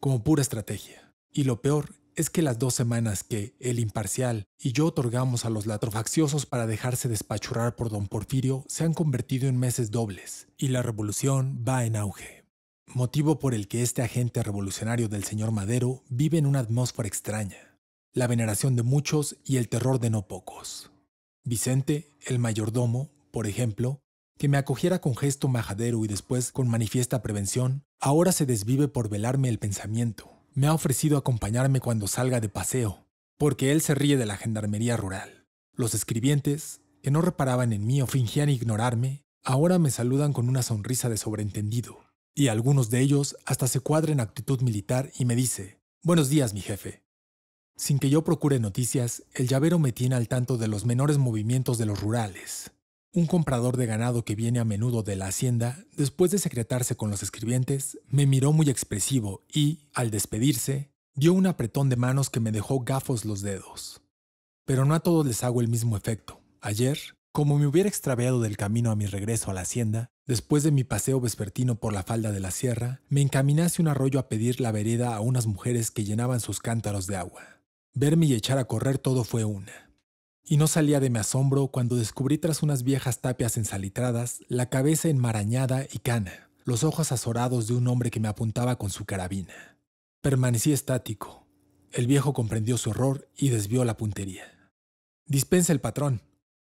como pura estrategia. Y lo peor es que las dos semanas que el imparcial y yo otorgamos a los latrofaciosos para dejarse despachurar por don Porfirio se han convertido en meses dobles, y la revolución va en auge. Motivo por el que este agente revolucionario del señor Madero vive en una atmósfera extraña, la veneración de muchos y el terror de no pocos. Vicente, el mayordomo, por ejemplo, que me acogiera con gesto majadero y después con manifiesta prevención, ahora se desvive por velarme el pensamiento. Me ha ofrecido acompañarme cuando salga de paseo, porque él se ríe de la gendarmería rural. Los escribientes, que no reparaban en mí o fingían ignorarme, ahora me saludan con una sonrisa de sobreentendido, y algunos de ellos hasta se cuadran en actitud militar y me dice, Buenos días, mi jefe. Sin que yo procure noticias, el llavero me tiene al tanto de los menores movimientos de los rurales. Un comprador de ganado que viene a menudo de la hacienda, después de secretarse con los escribientes, me miró muy expresivo y, al despedirse, dio un apretón de manos que me dejó gafos los dedos. Pero no a todos les hago el mismo efecto. Ayer, como me hubiera extraviado del camino a mi regreso a la hacienda, después de mi paseo vespertino por la falda de la sierra, me encaminé hacia un arroyo a pedir la vereda a unas mujeres que llenaban sus cántaros de agua. Verme y echar a correr todo fue una. Y no salía de mi asombro cuando descubrí tras unas viejas tapias ensalitradas la cabeza enmarañada y cana, los ojos azorados de un hombre que me apuntaba con su carabina. Permanecí estático. El viejo comprendió su horror y desvió la puntería. Dispensa el patrón,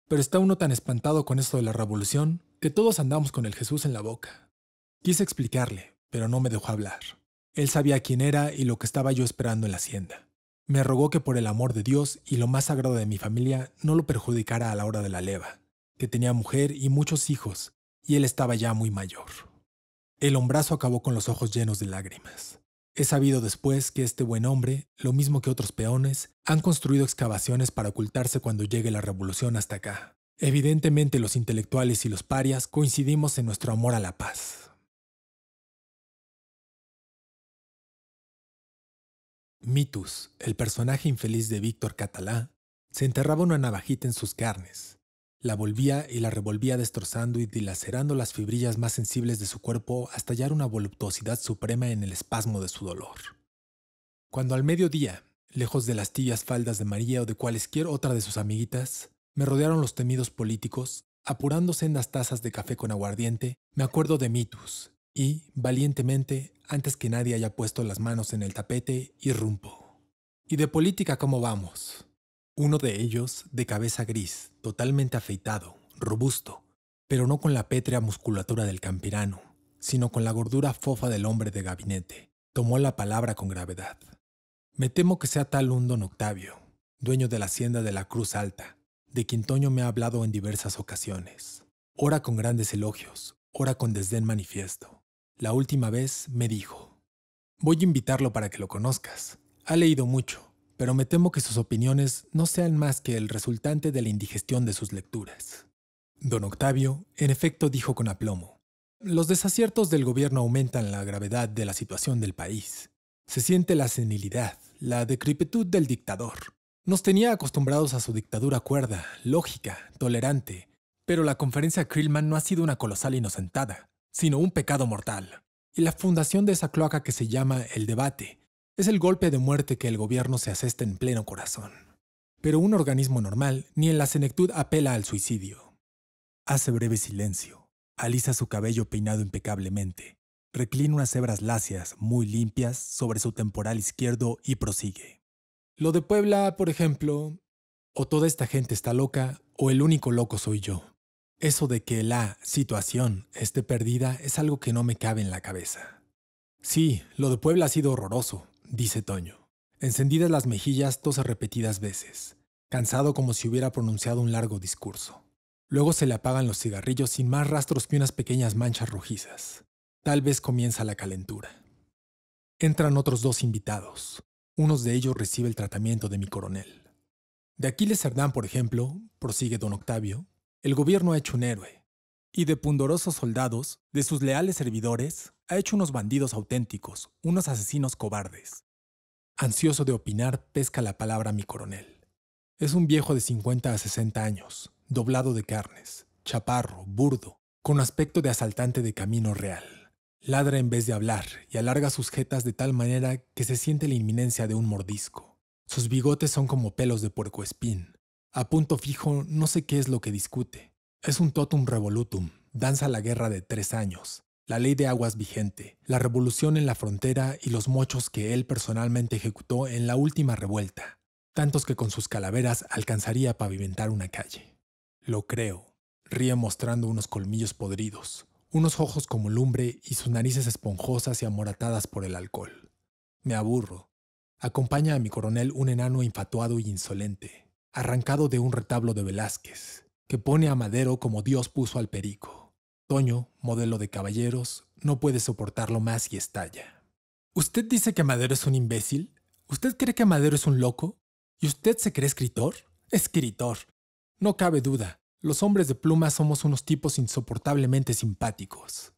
pero está uno tan espantado con esto de la revolución que todos andamos con el Jesús en la boca. Quise explicarle, pero no me dejó hablar. Él sabía quién era y lo que estaba yo esperando en la hacienda. Me rogó que por el amor de Dios y lo más sagrado de mi familia no lo perjudicara a la hora de la leva, que tenía mujer y muchos hijos, y él estaba ya muy mayor. El hombrazo acabó con los ojos llenos de lágrimas. He sabido después que este buen hombre, lo mismo que otros peones, han construido excavaciones para ocultarse cuando llegue la revolución hasta acá. Evidentemente los intelectuales y los parias coincidimos en nuestro amor a la paz. Mitus, el personaje infeliz de Víctor Catalá, se enterraba una navajita en sus carnes. La volvía y la revolvía destrozando y dilacerando las fibrillas más sensibles de su cuerpo hasta hallar una voluptuosidad suprema en el espasmo de su dolor. Cuando al mediodía, lejos de las tibias faldas de María o de cualesquier otra de sus amiguitas, me rodearon los temidos políticos, apurándose en las tazas de café con aguardiente, me acuerdo de Mitus, y, valientemente, antes que nadie haya puesto las manos en el tapete, irrumpo. ¿Y de política cómo vamos? Uno de ellos, de cabeza gris, totalmente afeitado, robusto, pero no con la pétrea musculatura del campirano, sino con la gordura fofa del hombre de gabinete, tomó la palabra con gravedad. Me temo que sea tal un don Octavio, dueño de la hacienda de la Cruz Alta, de quien Toño me ha hablado en diversas ocasiones, ora con grandes elogios, ora con desdén manifiesto la última vez me dijo, voy a invitarlo para que lo conozcas. Ha leído mucho, pero me temo que sus opiniones no sean más que el resultante de la indigestión de sus lecturas. Don Octavio, en efecto, dijo con aplomo, los desaciertos del gobierno aumentan la gravedad de la situación del país. Se siente la senilidad, la decrepitud del dictador. Nos tenía acostumbrados a su dictadura cuerda, lógica, tolerante, pero la conferencia Krillman no ha sido una colosal inocentada sino un pecado mortal. Y la fundación de esa cloaca que se llama el debate es el golpe de muerte que el gobierno se asesta en pleno corazón. Pero un organismo normal ni en la senectud apela al suicidio. Hace breve silencio, alisa su cabello peinado impecablemente, reclina unas hebras láceas muy limpias sobre su temporal izquierdo y prosigue. Lo de Puebla, por ejemplo, o toda esta gente está loca, o el único loco soy yo. Eso de que la situación esté perdida es algo que no me cabe en la cabeza. Sí, lo de Puebla ha sido horroroso, dice Toño. Encendidas las mejillas dos repetidas veces, cansado como si hubiera pronunciado un largo discurso. Luego se le apagan los cigarrillos sin más rastros que unas pequeñas manchas rojizas. Tal vez comienza la calentura. Entran otros dos invitados. Uno de ellos recibe el tratamiento de mi coronel. De Aquiles Cerdán, por ejemplo, prosigue don Octavio, el gobierno ha hecho un héroe, y de pundorosos soldados, de sus leales servidores, ha hecho unos bandidos auténticos, unos asesinos cobardes. Ansioso de opinar, pesca la palabra mi coronel. Es un viejo de 50 a 60 años, doblado de carnes, chaparro, burdo, con aspecto de asaltante de camino real. Ladra en vez de hablar y alarga sus jetas de tal manera que se siente la inminencia de un mordisco. Sus bigotes son como pelos de puercoespín, a punto fijo, no sé qué es lo que discute. Es un totum revolutum, danza la guerra de tres años, la ley de aguas vigente, la revolución en la frontera y los mochos que él personalmente ejecutó en la última revuelta, tantos que con sus calaveras alcanzaría a pavimentar una calle. Lo creo. Ríe mostrando unos colmillos podridos, unos ojos como lumbre y sus narices esponjosas y amoratadas por el alcohol. Me aburro. Acompaña a mi coronel un enano infatuado y insolente, arrancado de un retablo de Velázquez, que pone a Madero como Dios puso al perico. Toño, modelo de caballeros, no puede soportarlo más y estalla. ¿Usted dice que Madero es un imbécil? ¿Usted cree que Madero es un loco? ¿Y usted se cree escritor? Escritor. No cabe duda, los hombres de pluma somos unos tipos insoportablemente simpáticos.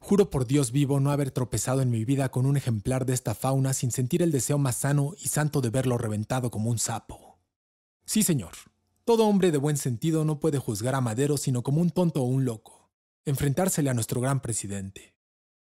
Juro por Dios vivo no haber tropezado en mi vida con un ejemplar de esta fauna sin sentir el deseo más sano y santo de verlo reventado como un sapo. Sí, señor. Todo hombre de buen sentido no puede juzgar a Madero sino como un tonto o un loco. Enfrentársele a nuestro gran presidente.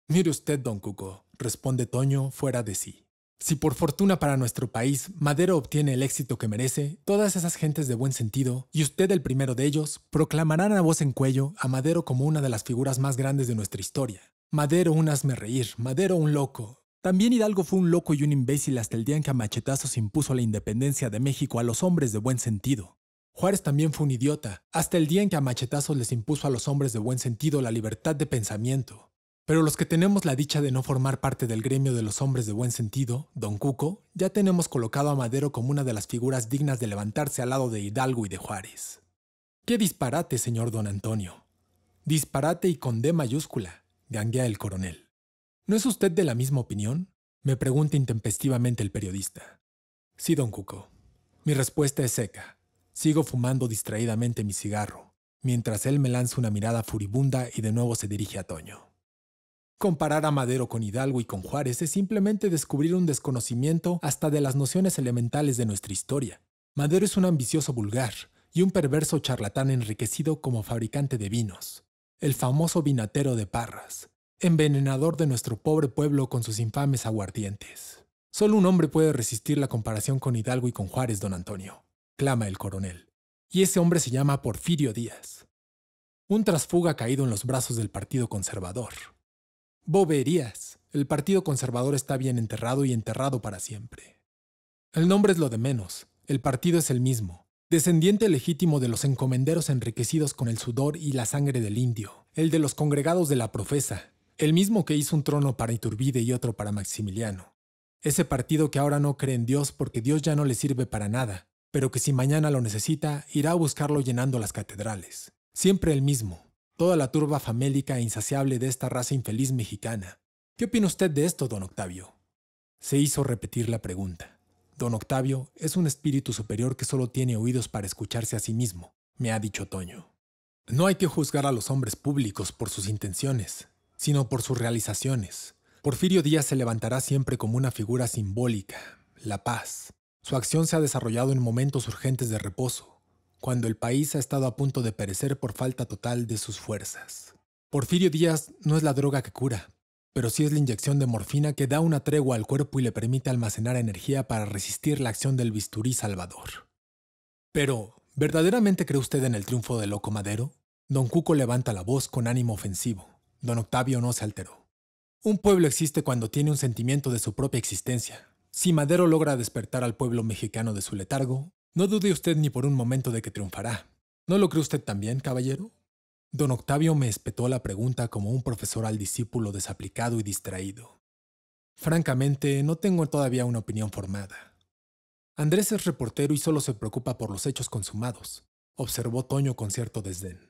Mire usted, don Cuco, responde Toño fuera de sí. Si por fortuna para nuestro país Madero obtiene el éxito que merece, todas esas gentes de buen sentido, y usted el primero de ellos, proclamarán a voz en cuello a Madero como una de las figuras más grandes de nuestra historia. Madero un hazme reír, Madero un loco, también Hidalgo fue un loco y un imbécil hasta el día en que a machetazos impuso la independencia de México a los hombres de buen sentido. Juárez también fue un idiota, hasta el día en que a machetazos les impuso a los hombres de buen sentido la libertad de pensamiento. Pero los que tenemos la dicha de no formar parte del gremio de los hombres de buen sentido, Don Cuco, ya tenemos colocado a Madero como una de las figuras dignas de levantarse al lado de Hidalgo y de Juárez. ¡Qué disparate, señor Don Antonio! Disparate y con D mayúscula, ganguea el coronel. ¿No es usted de la misma opinión? Me pregunta intempestivamente el periodista. Sí, don Cuco. Mi respuesta es seca. Sigo fumando distraídamente mi cigarro, mientras él me lanza una mirada furibunda y de nuevo se dirige a Toño. Comparar a Madero con Hidalgo y con Juárez es simplemente descubrir un desconocimiento hasta de las nociones elementales de nuestra historia. Madero es un ambicioso vulgar y un perverso charlatán enriquecido como fabricante de vinos, el famoso vinatero de Parras, envenenador de nuestro pobre pueblo con sus infames aguardientes. Solo un hombre puede resistir la comparación con Hidalgo y con Juárez, don Antonio, clama el coronel. Y ese hombre se llama Porfirio Díaz. Un trasfuga caído en los brazos del Partido Conservador. Boberías. El Partido Conservador está bien enterrado y enterrado para siempre. El nombre es lo de menos. El partido es el mismo. Descendiente legítimo de los encomenderos enriquecidos con el sudor y la sangre del indio, el de los congregados de la profesa, el mismo que hizo un trono para Iturbide y otro para Maximiliano. Ese partido que ahora no cree en Dios porque Dios ya no le sirve para nada, pero que si mañana lo necesita, irá a buscarlo llenando las catedrales. Siempre el mismo, toda la turba famélica e insaciable de esta raza infeliz mexicana. ¿Qué opina usted de esto, don Octavio? Se hizo repetir la pregunta. Don Octavio es un espíritu superior que solo tiene oídos para escucharse a sí mismo, me ha dicho Toño. No hay que juzgar a los hombres públicos por sus intenciones, sino por sus realizaciones. Porfirio Díaz se levantará siempre como una figura simbólica, la paz. Su acción se ha desarrollado en momentos urgentes de reposo, cuando el país ha estado a punto de perecer por falta total de sus fuerzas. Porfirio Díaz no es la droga que cura, pero sí es la inyección de morfina que da una tregua al cuerpo y le permite almacenar energía para resistir la acción del bisturí salvador. Pero, ¿verdaderamente cree usted en el triunfo de Loco Madero? Don Cuco levanta la voz con ánimo ofensivo. Don Octavio no se alteró. Un pueblo existe cuando tiene un sentimiento de su propia existencia. Si Madero logra despertar al pueblo mexicano de su letargo, no dude usted ni por un momento de que triunfará. ¿No lo cree usted también, caballero? Don Octavio me espetó la pregunta como un profesor al discípulo desaplicado y distraído. Francamente, no tengo todavía una opinión formada. Andrés es reportero y solo se preocupa por los hechos consumados, observó Toño con cierto desdén.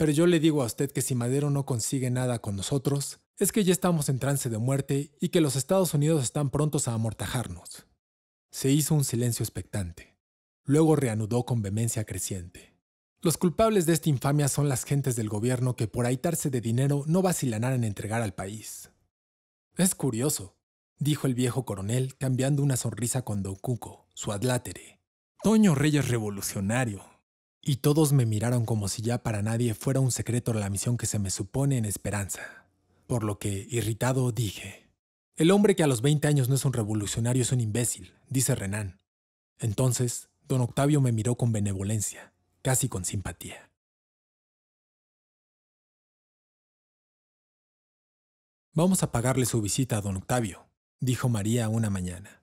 Pero yo le digo a usted que si Madero no consigue nada con nosotros, es que ya estamos en trance de muerte y que los Estados Unidos están prontos a amortajarnos. Se hizo un silencio expectante. Luego reanudó con vehemencia creciente. Los culpables de esta infamia son las gentes del gobierno que por ahitarse de dinero no vacilan en entregar al país. Es curioso, dijo el viejo coronel, cambiando una sonrisa con Don Cuco, su adlátere. Toño Reyes revolucionario, y todos me miraron como si ya para nadie fuera un secreto la misión que se me supone en Esperanza, por lo que, irritado, dije, El hombre que a los 20 años no es un revolucionario es un imbécil, dice Renan. Entonces, don Octavio me miró con benevolencia, casi con simpatía. Vamos a pagarle su visita a don Octavio, dijo María una mañana.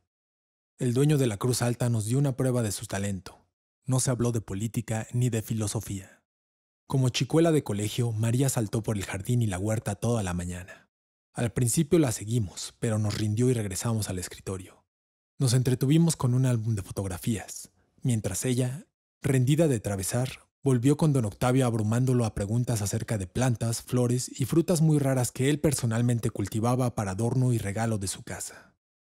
El dueño de la Cruz Alta nos dio una prueba de su talento, no se habló de política ni de filosofía. Como chicuela de colegio, María saltó por el jardín y la huerta toda la mañana. Al principio la seguimos, pero nos rindió y regresamos al escritorio. Nos entretuvimos con un álbum de fotografías, mientras ella, rendida de travesar, volvió con don Octavio abrumándolo a preguntas acerca de plantas, flores y frutas muy raras que él personalmente cultivaba para adorno y regalo de su casa.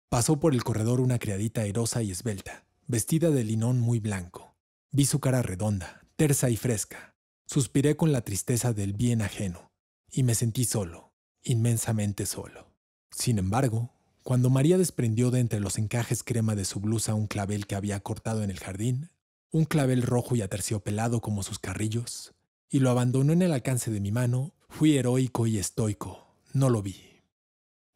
Pasó por el corredor una criadita airosa y esbelta, vestida de linón muy blanco, Vi su cara redonda, tersa y fresca. Suspiré con la tristeza del bien ajeno, y me sentí solo, inmensamente solo. Sin embargo, cuando María desprendió de entre los encajes crema de su blusa un clavel que había cortado en el jardín, un clavel rojo y aterciopelado como sus carrillos, y lo abandonó en el alcance de mi mano, fui heroico y estoico, no lo vi.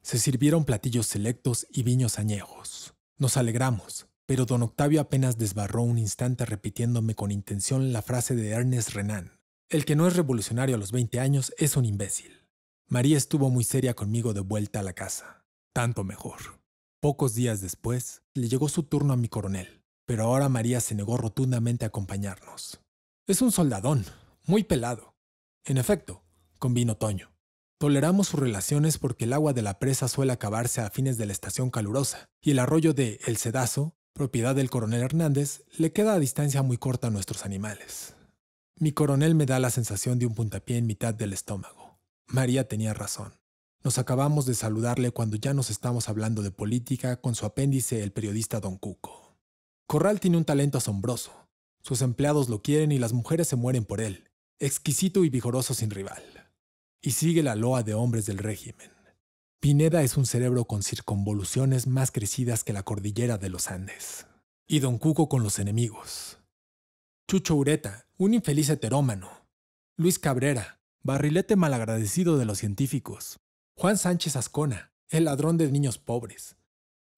Se sirvieron platillos selectos y viños añejos. Nos alegramos, pero don Octavio apenas desbarró un instante repitiéndome con intención la frase de Ernest Renan. El que no es revolucionario a los 20 años es un imbécil. María estuvo muy seria conmigo de vuelta a la casa. Tanto mejor. Pocos días después, le llegó su turno a mi coronel, pero ahora María se negó rotundamente a acompañarnos. Es un soldadón, muy pelado. En efecto, convino Toño. Toleramos sus relaciones porque el agua de la presa suele acabarse a fines de la estación calurosa, y el arroyo de El Cedazo propiedad del coronel Hernández, le queda a distancia muy corta a nuestros animales. Mi coronel me da la sensación de un puntapié en mitad del estómago. María tenía razón. Nos acabamos de saludarle cuando ya nos estamos hablando de política con su apéndice el periodista Don Cuco. Corral tiene un talento asombroso. Sus empleados lo quieren y las mujeres se mueren por él. Exquisito y vigoroso sin rival. Y sigue la loa de hombres del régimen. Pineda es un cerebro con circunvoluciones más crecidas que la cordillera de los Andes. Y Don Cuco con los enemigos. Chucho Ureta, un infeliz heterómano. Luis Cabrera, barrilete malagradecido de los científicos. Juan Sánchez Ascona, el ladrón de niños pobres.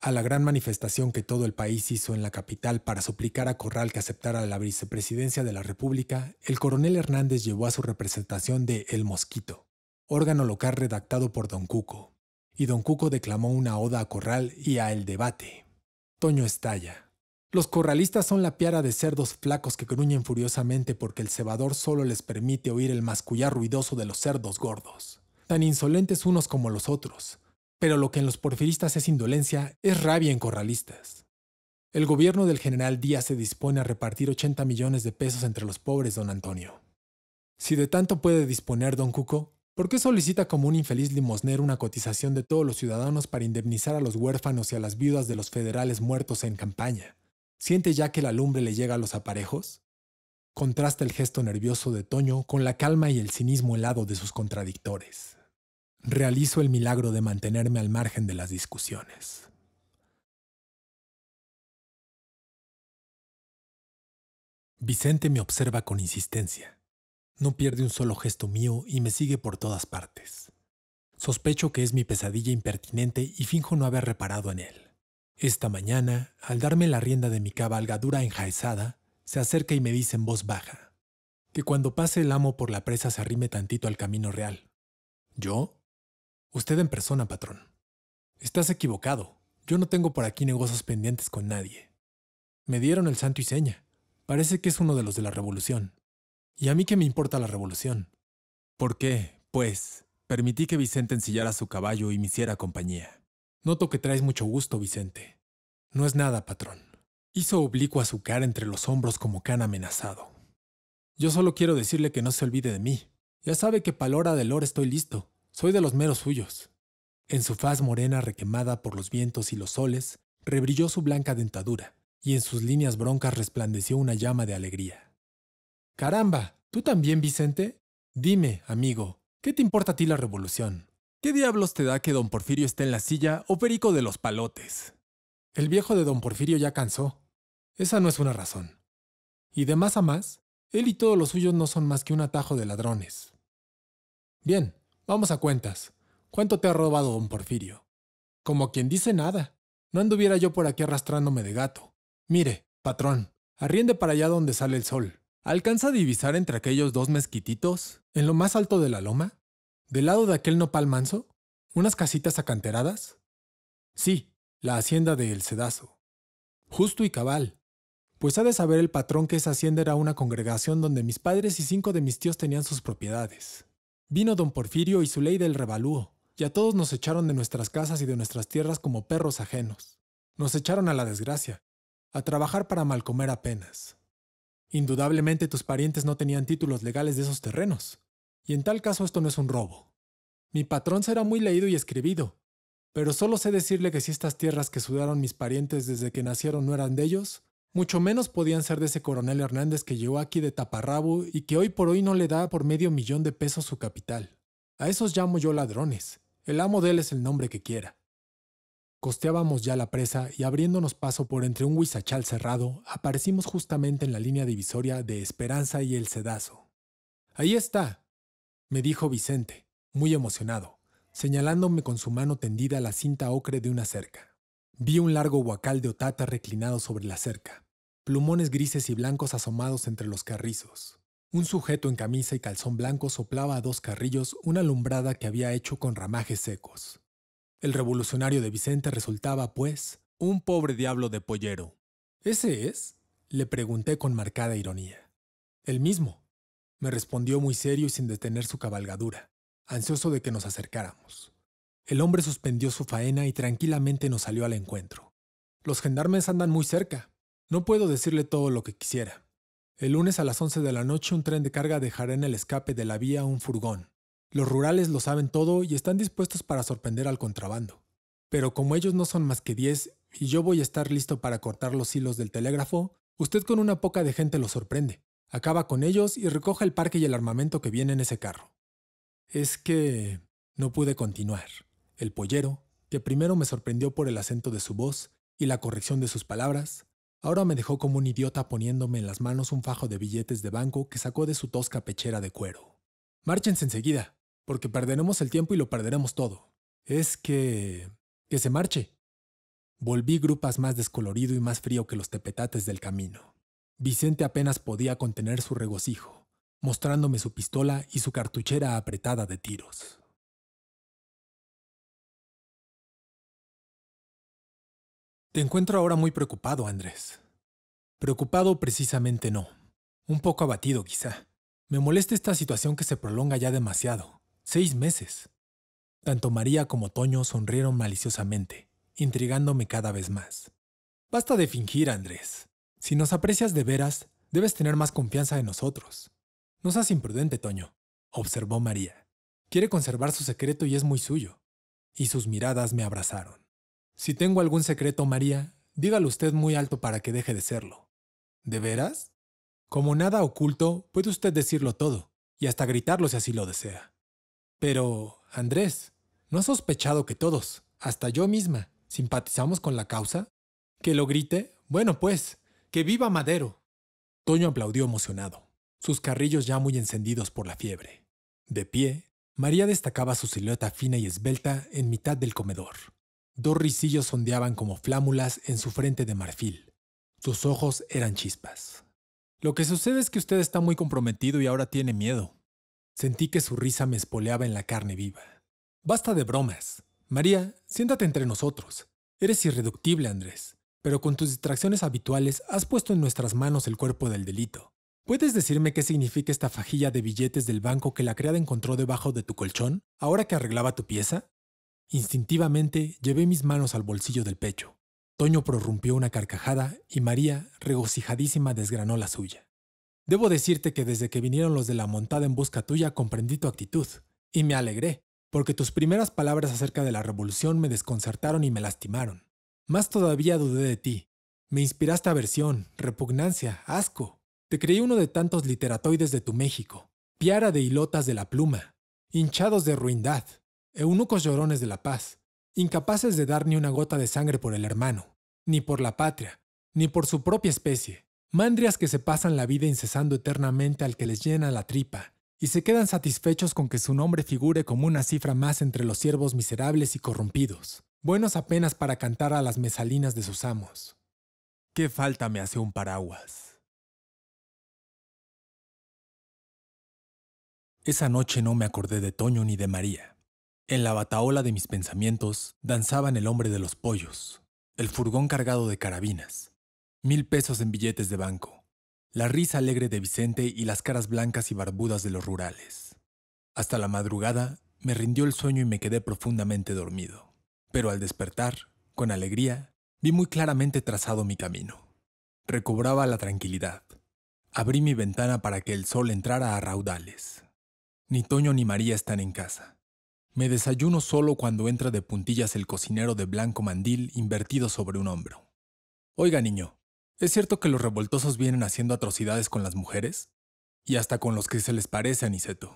A la gran manifestación que todo el país hizo en la capital para suplicar a Corral que aceptara la vicepresidencia de la República, el coronel Hernández llevó a su representación de El Mosquito, órgano local redactado por Don Cuco y don Cuco declamó una oda a Corral y a El Debate. Toño estalla. Los corralistas son la piara de cerdos flacos que gruñen furiosamente porque el cebador solo les permite oír el mascullar ruidoso de los cerdos gordos. Tan insolentes unos como los otros. Pero lo que en los porfiristas es indolencia es rabia en corralistas. El gobierno del general Díaz se dispone a repartir 80 millones de pesos entre los pobres, don Antonio. Si de tanto puede disponer don Cuco, ¿Por qué solicita como un infeliz limosnero una cotización de todos los ciudadanos para indemnizar a los huérfanos y a las viudas de los federales muertos en campaña? ¿Siente ya que la lumbre le llega a los aparejos? Contrasta el gesto nervioso de Toño con la calma y el cinismo helado de sus contradictores. Realizo el milagro de mantenerme al margen de las discusiones. Vicente me observa con insistencia. No pierde un solo gesto mío y me sigue por todas partes. Sospecho que es mi pesadilla impertinente y finjo no haber reparado en él. Esta mañana, al darme la rienda de mi cabalgadura enjaezada, se acerca y me dice en voz baja, que cuando pase el amo por la presa se arrime tantito al camino real. ¿Yo? Usted en persona, patrón. Estás equivocado. Yo no tengo por aquí negocios pendientes con nadie. Me dieron el santo y seña. Parece que es uno de los de la revolución. ¿Y a mí qué me importa la revolución? ¿Por qué, pues, permití que Vicente ensillara su caballo y me hiciera compañía? Noto que traes mucho gusto, Vicente. No es nada, patrón. Hizo oblicuo a su cara entre los hombros como can amenazado. Yo solo quiero decirle que no se olvide de mí. Ya sabe que hora del oro estoy listo. Soy de los meros suyos. En su faz morena requemada por los vientos y los soles, rebrilló su blanca dentadura, y en sus líneas broncas resplandeció una llama de alegría. Caramba, ¿tú también, Vicente? Dime, amigo, ¿qué te importa a ti la revolución? ¿Qué diablos te da que don Porfirio esté en la silla o Perico de los palotes? El viejo de don Porfirio ya cansó. Esa no es una razón. Y de más a más, él y todos los suyos no son más que un atajo de ladrones. Bien, vamos a cuentas. ¿Cuánto te ha robado don Porfirio? Como quien dice nada. No anduviera yo por aquí arrastrándome de gato. Mire, patrón, arriende para allá donde sale el sol. ¿Alcanza a divisar entre aquellos dos mezquititos, en lo más alto de la loma, del lado de aquel nopal manso, unas casitas acanteradas? Sí, la hacienda de El Cedazo. Justo y cabal, pues ha de saber el patrón que esa hacienda era una congregación donde mis padres y cinco de mis tíos tenían sus propiedades. Vino don Porfirio y su ley del revalúo, y a todos nos echaron de nuestras casas y de nuestras tierras como perros ajenos. Nos echaron a la desgracia, a trabajar para malcomer apenas. Indudablemente tus parientes no tenían títulos legales de esos terrenos. Y en tal caso esto no es un robo. Mi patrón será muy leído y escribido, pero solo sé decirle que si estas tierras que sudaron mis parientes desde que nacieron no eran de ellos, mucho menos podían ser de ese coronel Hernández que llegó aquí de taparrabu y que hoy por hoy no le da por medio millón de pesos su capital. A esos llamo yo ladrones. El amo de él es el nombre que quiera. Costeábamos ya la presa y abriéndonos paso por entre un huizachal cerrado, aparecimos justamente en la línea divisoria de Esperanza y el Cedazo. Ahí está, me dijo Vicente, muy emocionado, señalándome con su mano tendida la cinta ocre de una cerca. Vi un largo huacal de otata reclinado sobre la cerca, plumones grises y blancos asomados entre los carrizos. Un sujeto en camisa y calzón blanco soplaba a dos carrillos una alumbrada que había hecho con ramajes secos. El revolucionario de Vicente resultaba, pues, un pobre diablo de pollero. ¿Ese es? le pregunté con marcada ironía. El mismo, me respondió muy serio y sin detener su cabalgadura, ansioso de que nos acercáramos. El hombre suspendió su faena y tranquilamente nos salió al encuentro. Los gendarmes andan muy cerca. No puedo decirle todo lo que quisiera. El lunes a las once de la noche un tren de carga dejará en el escape de la vía un furgón, los rurales lo saben todo y están dispuestos para sorprender al contrabando. Pero como ellos no son más que diez y yo voy a estar listo para cortar los hilos del telégrafo, usted con una poca de gente lo sorprende, acaba con ellos y recoja el parque y el armamento que viene en ese carro. Es que... no pude continuar. El pollero, que primero me sorprendió por el acento de su voz y la corrección de sus palabras, ahora me dejó como un idiota poniéndome en las manos un fajo de billetes de banco que sacó de su tosca pechera de cuero. Márchense enseguida, porque perderemos el tiempo y lo perderemos todo. Es que... que se marche. Volví grupas más descolorido y más frío que los tepetates del camino. Vicente apenas podía contener su regocijo, mostrándome su pistola y su cartuchera apretada de tiros. Te encuentro ahora muy preocupado, Andrés. Preocupado precisamente no. Un poco abatido quizá. Me molesta esta situación que se prolonga ya demasiado. Seis meses. Tanto María como Toño sonrieron maliciosamente, intrigándome cada vez más. Basta de fingir, Andrés. Si nos aprecias de veras, debes tener más confianza en nosotros. No seas imprudente, Toño, observó María. Quiere conservar su secreto y es muy suyo. Y sus miradas me abrazaron. Si tengo algún secreto, María, dígalo usted muy alto para que deje de serlo. ¿De veras? Como nada oculto, puede usted decirlo todo, y hasta gritarlo si así lo desea. Pero, Andrés, ¿no has sospechado que todos, hasta yo misma, simpatizamos con la causa? ¿Que lo grite? Bueno, pues, que viva Madero. Toño aplaudió emocionado, sus carrillos ya muy encendidos por la fiebre. De pie, María destacaba su silueta fina y esbelta en mitad del comedor. Dos risillos sondeaban como flámulas en su frente de marfil. Sus ojos eran chispas. Lo que sucede es que usted está muy comprometido y ahora tiene miedo, Sentí que su risa me espoleaba en la carne viva. Basta de bromas. María, siéntate entre nosotros. Eres irreductible, Andrés, pero con tus distracciones habituales has puesto en nuestras manos el cuerpo del delito. ¿Puedes decirme qué significa esta fajilla de billetes del banco que la criada encontró debajo de tu colchón, ahora que arreglaba tu pieza? Instintivamente llevé mis manos al bolsillo del pecho. Toño prorrumpió una carcajada y María, regocijadísima, desgranó la suya. Debo decirte que desde que vinieron los de la montada en busca tuya comprendí tu actitud, y me alegré, porque tus primeras palabras acerca de la revolución me desconcertaron y me lastimaron. Más todavía dudé de ti. Me inspiraste aversión, repugnancia, asco. Te creí uno de tantos literatoides de tu México, piara de hilotas de la pluma, hinchados de ruindad, eunucos llorones de la paz, incapaces de dar ni una gota de sangre por el hermano, ni por la patria, ni por su propia especie, Mandrias que se pasan la vida incesando eternamente al que les llena la tripa, y se quedan satisfechos con que su nombre figure como una cifra más entre los siervos miserables y corrompidos, buenos apenas para cantar a las mesalinas de sus amos. ¿Qué falta me hace un paraguas? Esa noche no me acordé de Toño ni de María. En la bataola de mis pensamientos danzaban el hombre de los pollos, el furgón cargado de carabinas, Mil pesos en billetes de banco. La risa alegre de Vicente y las caras blancas y barbudas de los rurales. Hasta la madrugada me rindió el sueño y me quedé profundamente dormido. Pero al despertar, con alegría, vi muy claramente trazado mi camino. Recobraba la tranquilidad. Abrí mi ventana para que el sol entrara a raudales. Ni Toño ni María están en casa. Me desayuno solo cuando entra de puntillas el cocinero de blanco mandil invertido sobre un hombro. Oiga, niño, es cierto que los revoltosos vienen haciendo atrocidades con las mujeres y hasta con los que se les parece Aniceto.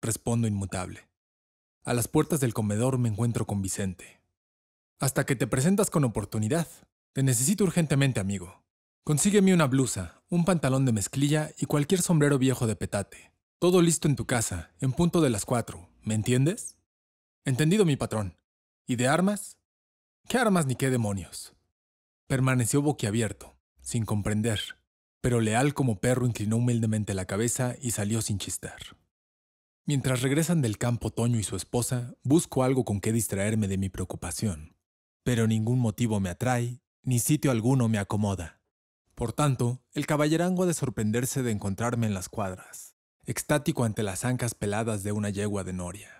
Respondo inmutable. A las puertas del comedor me encuentro con Vicente. Hasta que te presentas con oportunidad. Te necesito urgentemente, amigo. Consígueme una blusa, un pantalón de mezclilla y cualquier sombrero viejo de petate. Todo listo en tu casa, en punto de las cuatro. ¿Me entiendes? Entendido, mi patrón. ¿Y de armas? ¿Qué armas ni qué demonios? Permaneció boquiabierto sin comprender, pero leal como perro inclinó humildemente la cabeza y salió sin chistar. Mientras regresan del campo Toño y su esposa, busco algo con qué distraerme de mi preocupación, pero ningún motivo me atrae, ni sitio alguno me acomoda. Por tanto, el caballerango ha de sorprenderse de encontrarme en las cuadras, extático ante las ancas peladas de una yegua de noria.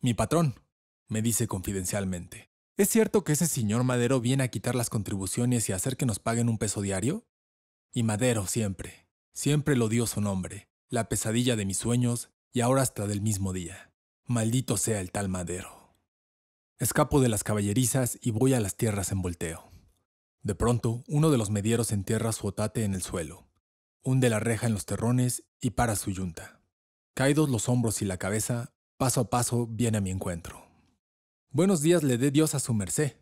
Mi patrón, me dice confidencialmente, ¿Es cierto que ese señor Madero viene a quitar las contribuciones y hacer que nos paguen un peso diario? Y Madero siempre, siempre lo dio su nombre, la pesadilla de mis sueños y ahora hasta del mismo día. Maldito sea el tal Madero. Escapo de las caballerizas y voy a las tierras en volteo. De pronto, uno de los medieros entierra su otate en el suelo, hunde la reja en los terrones y para su yunta. Caídos los hombros y la cabeza, paso a paso viene a mi encuentro. Buenos días le dé Dios a su merced.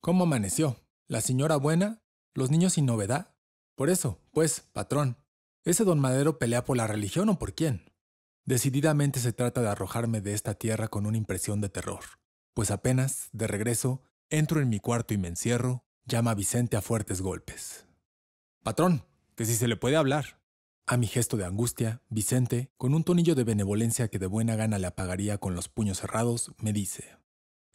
¿Cómo amaneció? ¿La señora buena? ¿Los niños sin novedad? Por eso, pues, patrón, ¿ese don Madero pelea por la religión o por quién? Decididamente se trata de arrojarme de esta tierra con una impresión de terror, pues apenas, de regreso, entro en mi cuarto y me encierro, llama Vicente a fuertes golpes. Patrón, que si se le puede hablar. A mi gesto de angustia, Vicente, con un tonillo de benevolencia que de buena gana le apagaría con los puños cerrados, me dice,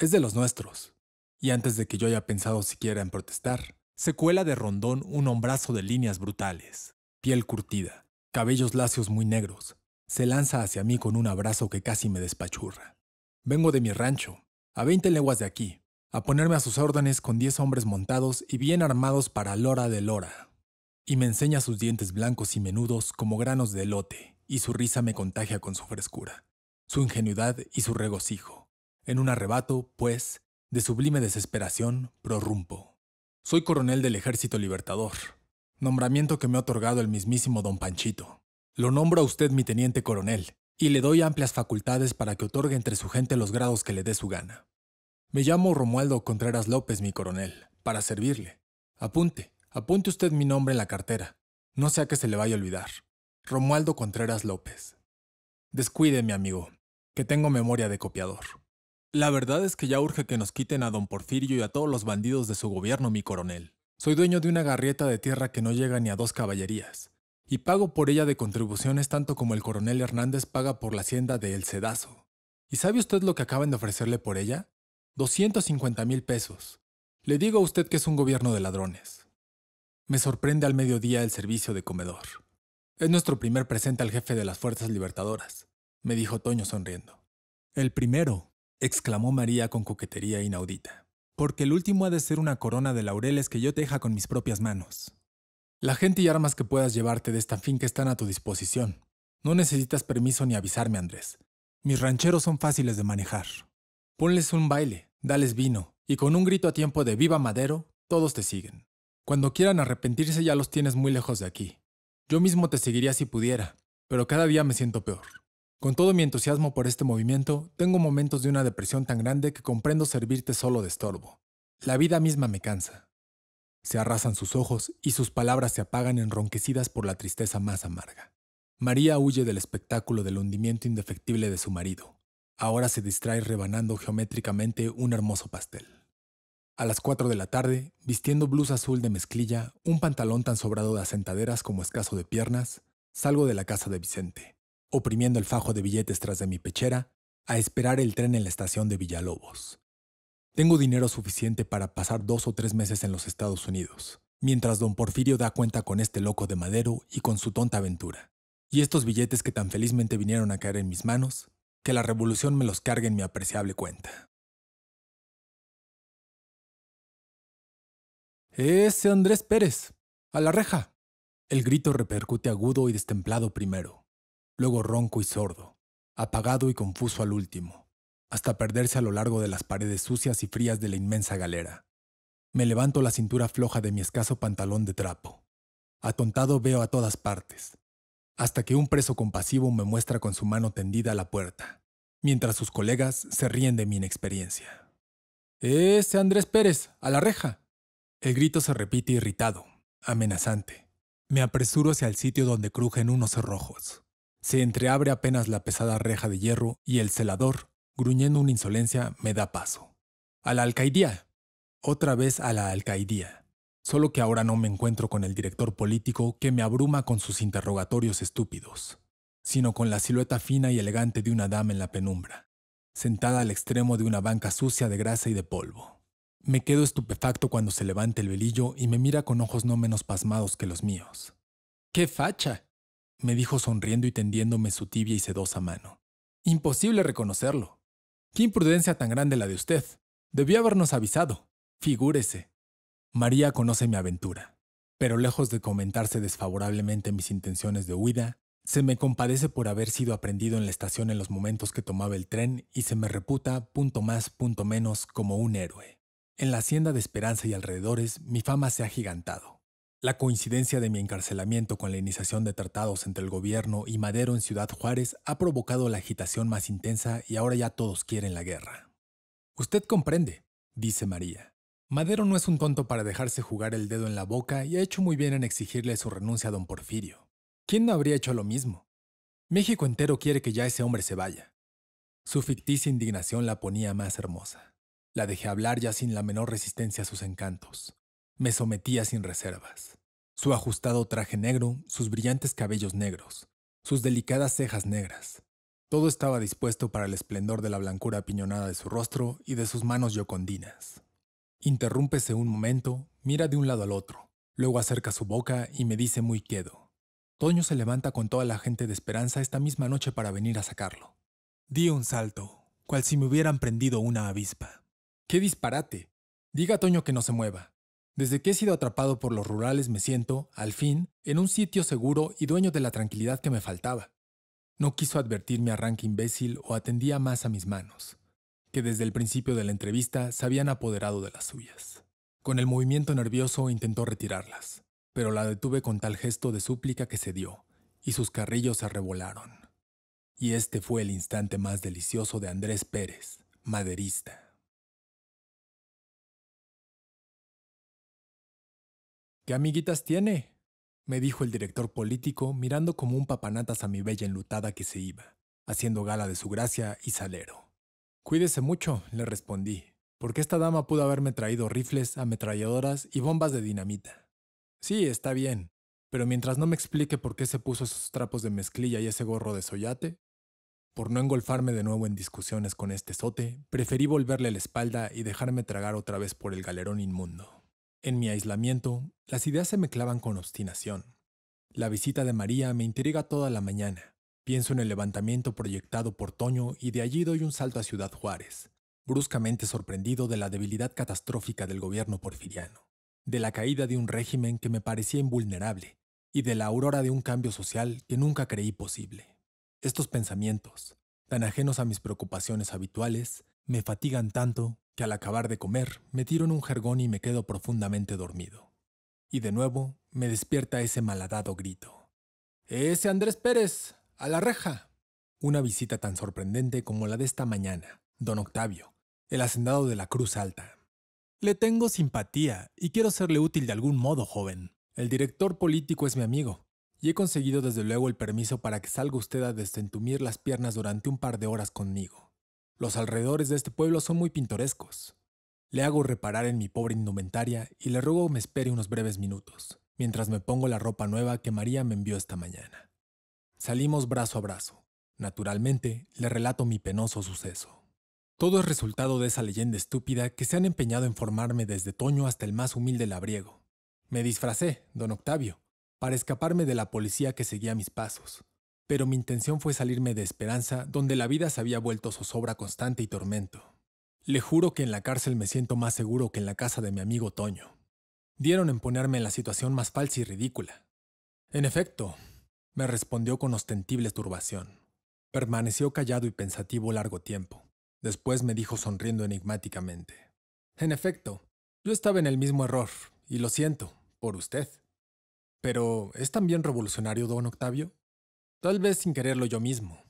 es de los nuestros. Y antes de que yo haya pensado siquiera en protestar, se cuela de rondón un hombrazo de líneas brutales, piel curtida, cabellos lacios muy negros. Se lanza hacia mí con un abrazo que casi me despachurra. Vengo de mi rancho, a 20 leguas de aquí, a ponerme a sus órdenes con 10 hombres montados y bien armados para lora de lora. Y me enseña sus dientes blancos y menudos como granos de elote, y su risa me contagia con su frescura, su ingenuidad y su regocijo. En un arrebato, pues, de sublime desesperación, prorrumpo. Soy coronel del Ejército Libertador, nombramiento que me ha otorgado el mismísimo don Panchito. Lo nombro a usted mi teniente coronel, y le doy amplias facultades para que otorgue entre su gente los grados que le dé su gana. Me llamo Romualdo Contreras López, mi coronel, para servirle. Apunte, apunte usted mi nombre en la cartera, no sea que se le vaya a olvidar. Romualdo Contreras López. Descuide, mi amigo, que tengo memoria de copiador. La verdad es que ya urge que nos quiten a don Porfirio y a todos los bandidos de su gobierno, mi coronel. Soy dueño de una garrieta de tierra que no llega ni a dos caballerías, y pago por ella de contribuciones tanto como el coronel Hernández paga por la hacienda de El Cedazo. ¿Y sabe usted lo que acaban de ofrecerle por ella? 250 mil pesos. Le digo a usted que es un gobierno de ladrones. Me sorprende al mediodía el servicio de comedor. Es nuestro primer presente al jefe de las Fuerzas Libertadoras, me dijo Toño sonriendo. El primero, exclamó María con coquetería inaudita, porque el último ha de ser una corona de laureles que yo teja con mis propias manos. La gente y armas que puedas llevarte de esta finca están a tu disposición. No necesitas permiso ni avisarme, Andrés. Mis rancheros son fáciles de manejar. Ponles un baile, dales vino, y con un grito a tiempo de viva Madero, todos te siguen. Cuando quieran arrepentirse ya los tienes muy lejos de aquí. Yo mismo te seguiría si pudiera, pero cada día me siento peor. Con todo mi entusiasmo por este movimiento, tengo momentos de una depresión tan grande que comprendo servirte solo de estorbo. La vida misma me cansa. Se arrasan sus ojos y sus palabras se apagan enronquecidas por la tristeza más amarga. María huye del espectáculo del hundimiento indefectible de su marido. Ahora se distrae rebanando geométricamente un hermoso pastel. A las 4 de la tarde, vistiendo blusa azul de mezclilla, un pantalón tan sobrado de asentaderas como escaso de piernas, salgo de la casa de Vicente oprimiendo el fajo de billetes tras de mi pechera, a esperar el tren en la estación de Villalobos. Tengo dinero suficiente para pasar dos o tres meses en los Estados Unidos, mientras don Porfirio da cuenta con este loco de madero y con su tonta aventura. Y estos billetes que tan felizmente vinieron a caer en mis manos, que la revolución me los cargue en mi apreciable cuenta. Ese Andrés Pérez, a la reja. El grito repercute agudo y destemplado primero, luego ronco y sordo, apagado y confuso al último, hasta perderse a lo largo de las paredes sucias y frías de la inmensa galera. Me levanto la cintura floja de mi escaso pantalón de trapo. Atontado veo a todas partes, hasta que un preso compasivo me muestra con su mano tendida a la puerta, mientras sus colegas se ríen de mi inexperiencia. Ese Andrés Pérez, a la reja. El grito se repite irritado, amenazante. Me apresuro hacia el sitio donde crujen unos cerrojos. Se entreabre apenas la pesada reja de hierro y el celador, gruñendo una insolencia, me da paso. A la alcaidía. Otra vez a la alcaidía. Solo que ahora no me encuentro con el director político que me abruma con sus interrogatorios estúpidos, sino con la silueta fina y elegante de una dama en la penumbra, sentada al extremo de una banca sucia de grasa y de polvo. Me quedo estupefacto cuando se levanta el velillo y me mira con ojos no menos pasmados que los míos. ¡Qué facha! me dijo sonriendo y tendiéndome su tibia y sedosa mano. Imposible reconocerlo. Qué imprudencia tan grande la de usted. Debió habernos avisado. Figúrese. María conoce mi aventura, pero lejos de comentarse desfavorablemente mis intenciones de huida, se me compadece por haber sido aprendido en la estación en los momentos que tomaba el tren y se me reputa, punto más, punto menos, como un héroe. En la hacienda de Esperanza y alrededores, mi fama se ha gigantado la coincidencia de mi encarcelamiento con la iniciación de tratados entre el gobierno y Madero en Ciudad Juárez ha provocado la agitación más intensa y ahora ya todos quieren la guerra. Usted comprende, dice María. Madero no es un tonto para dejarse jugar el dedo en la boca y ha hecho muy bien en exigirle su renuncia a don Porfirio. ¿Quién no habría hecho lo mismo? México entero quiere que ya ese hombre se vaya. Su ficticia indignación la ponía más hermosa. La dejé hablar ya sin la menor resistencia a sus encantos. Me sometía sin reservas. Su ajustado traje negro, sus brillantes cabellos negros, sus delicadas cejas negras. Todo estaba dispuesto para el esplendor de la blancura apiñonada de su rostro y de sus manos yocondinas. Interrúmpese un momento, mira de un lado al otro, luego acerca su boca y me dice muy quedo. Toño se levanta con toda la gente de esperanza esta misma noche para venir a sacarlo. Di un salto, cual si me hubieran prendido una avispa. ¡Qué disparate! Diga a Toño que no se mueva. Desde que he sido atrapado por los rurales me siento, al fin, en un sitio seguro y dueño de la tranquilidad que me faltaba. No quiso advertir mi arranque imbécil o atendía más a mis manos, que desde el principio de la entrevista se habían apoderado de las suyas. Con el movimiento nervioso intentó retirarlas, pero la detuve con tal gesto de súplica que se dio, y sus carrillos se arrebolaron. Y este fue el instante más delicioso de Andrés Pérez, maderista. ¿Qué amiguitas tiene? me dijo el director político mirando como un papanatas a mi bella enlutada que se iba, haciendo gala de su gracia y salero. Cuídese mucho, le respondí, porque esta dama pudo haberme traído rifles, ametralladoras y bombas de dinamita. Sí, está bien, pero mientras no me explique por qué se puso esos trapos de mezclilla y ese gorro de soyate, por no engolfarme de nuevo en discusiones con este sote, preferí volverle la espalda y dejarme tragar otra vez por el galerón inmundo. En mi aislamiento, las ideas se me clavan con obstinación. La visita de María me intriga toda la mañana. Pienso en el levantamiento proyectado por Toño y de allí doy un salto a Ciudad Juárez, bruscamente sorprendido de la debilidad catastrófica del gobierno porfiriano, de la caída de un régimen que me parecía invulnerable y de la aurora de un cambio social que nunca creí posible. Estos pensamientos, tan ajenos a mis preocupaciones habituales, me fatigan tanto al acabar de comer me tiro en un jergón y me quedo profundamente dormido. Y de nuevo me despierta ese malhadado grito. ¡Ese Andrés Pérez! ¡A la reja! Una visita tan sorprendente como la de esta mañana, don Octavio, el hacendado de la Cruz Alta. Le tengo simpatía y quiero serle útil de algún modo, joven. El director político es mi amigo, y he conseguido desde luego el permiso para que salga usted a desentumir las piernas durante un par de horas conmigo. Los alrededores de este pueblo son muy pintorescos. Le hago reparar en mi pobre indumentaria y le ruego me espere unos breves minutos, mientras me pongo la ropa nueva que María me envió esta mañana. Salimos brazo a brazo. Naturalmente, le relato mi penoso suceso. Todo es resultado de esa leyenda estúpida que se han empeñado en formarme desde Toño hasta el más humilde labriego. Me disfracé, don Octavio, para escaparme de la policía que seguía mis pasos, pero mi intención fue salirme de Esperanza, donde la vida se había vuelto zozobra constante y tormento. Le juro que en la cárcel me siento más seguro que en la casa de mi amigo Toño. Dieron en ponerme en la situación más falsa y ridícula. En efecto, me respondió con ostentible turbación. Permaneció callado y pensativo largo tiempo. Después me dijo sonriendo enigmáticamente. En efecto, yo estaba en el mismo error, y lo siento, por usted. Pero, ¿es también revolucionario, don Octavio? Tal vez sin quererlo yo mismo.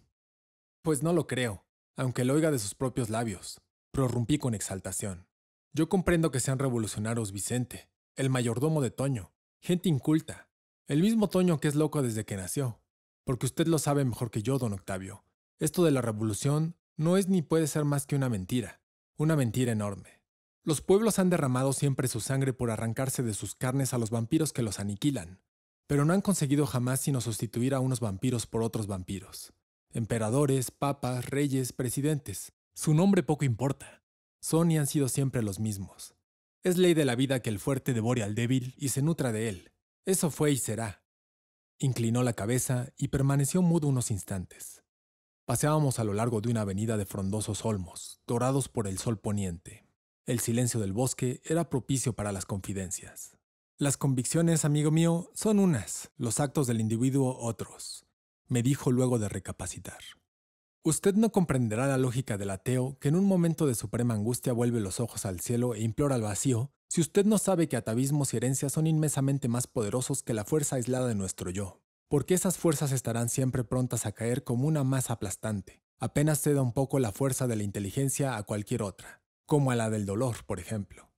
Pues no lo creo, aunque lo oiga de sus propios labios. Prorrumpí con exaltación. Yo comprendo que sean revolucionarios Vicente, el mayordomo de Toño, gente inculta, el mismo Toño que es loco desde que nació. Porque usted lo sabe mejor que yo, don Octavio. Esto de la revolución no es ni puede ser más que una mentira, una mentira enorme. Los pueblos han derramado siempre su sangre por arrancarse de sus carnes a los vampiros que los aniquilan, pero no han conseguido jamás sino sustituir a unos vampiros por otros vampiros. Emperadores, papas, reyes, presidentes. Su nombre poco importa. Son y han sido siempre los mismos. Es ley de la vida que el fuerte devore al débil y se nutra de él. Eso fue y será. Inclinó la cabeza y permaneció mudo unos instantes. Paseábamos a lo largo de una avenida de frondosos olmos, dorados por el sol poniente. El silencio del bosque era propicio para las confidencias. Las convicciones, amigo mío, son unas, los actos del individuo otros, me dijo luego de recapacitar. Usted no comprenderá la lógica del ateo que en un momento de suprema angustia vuelve los ojos al cielo e implora al vacío, si usted no sabe que atavismos y herencias son inmensamente más poderosos que la fuerza aislada de nuestro yo, porque esas fuerzas estarán siempre prontas a caer como una masa aplastante, apenas ceda un poco la fuerza de la inteligencia a cualquier otra, como a la del dolor, por ejemplo.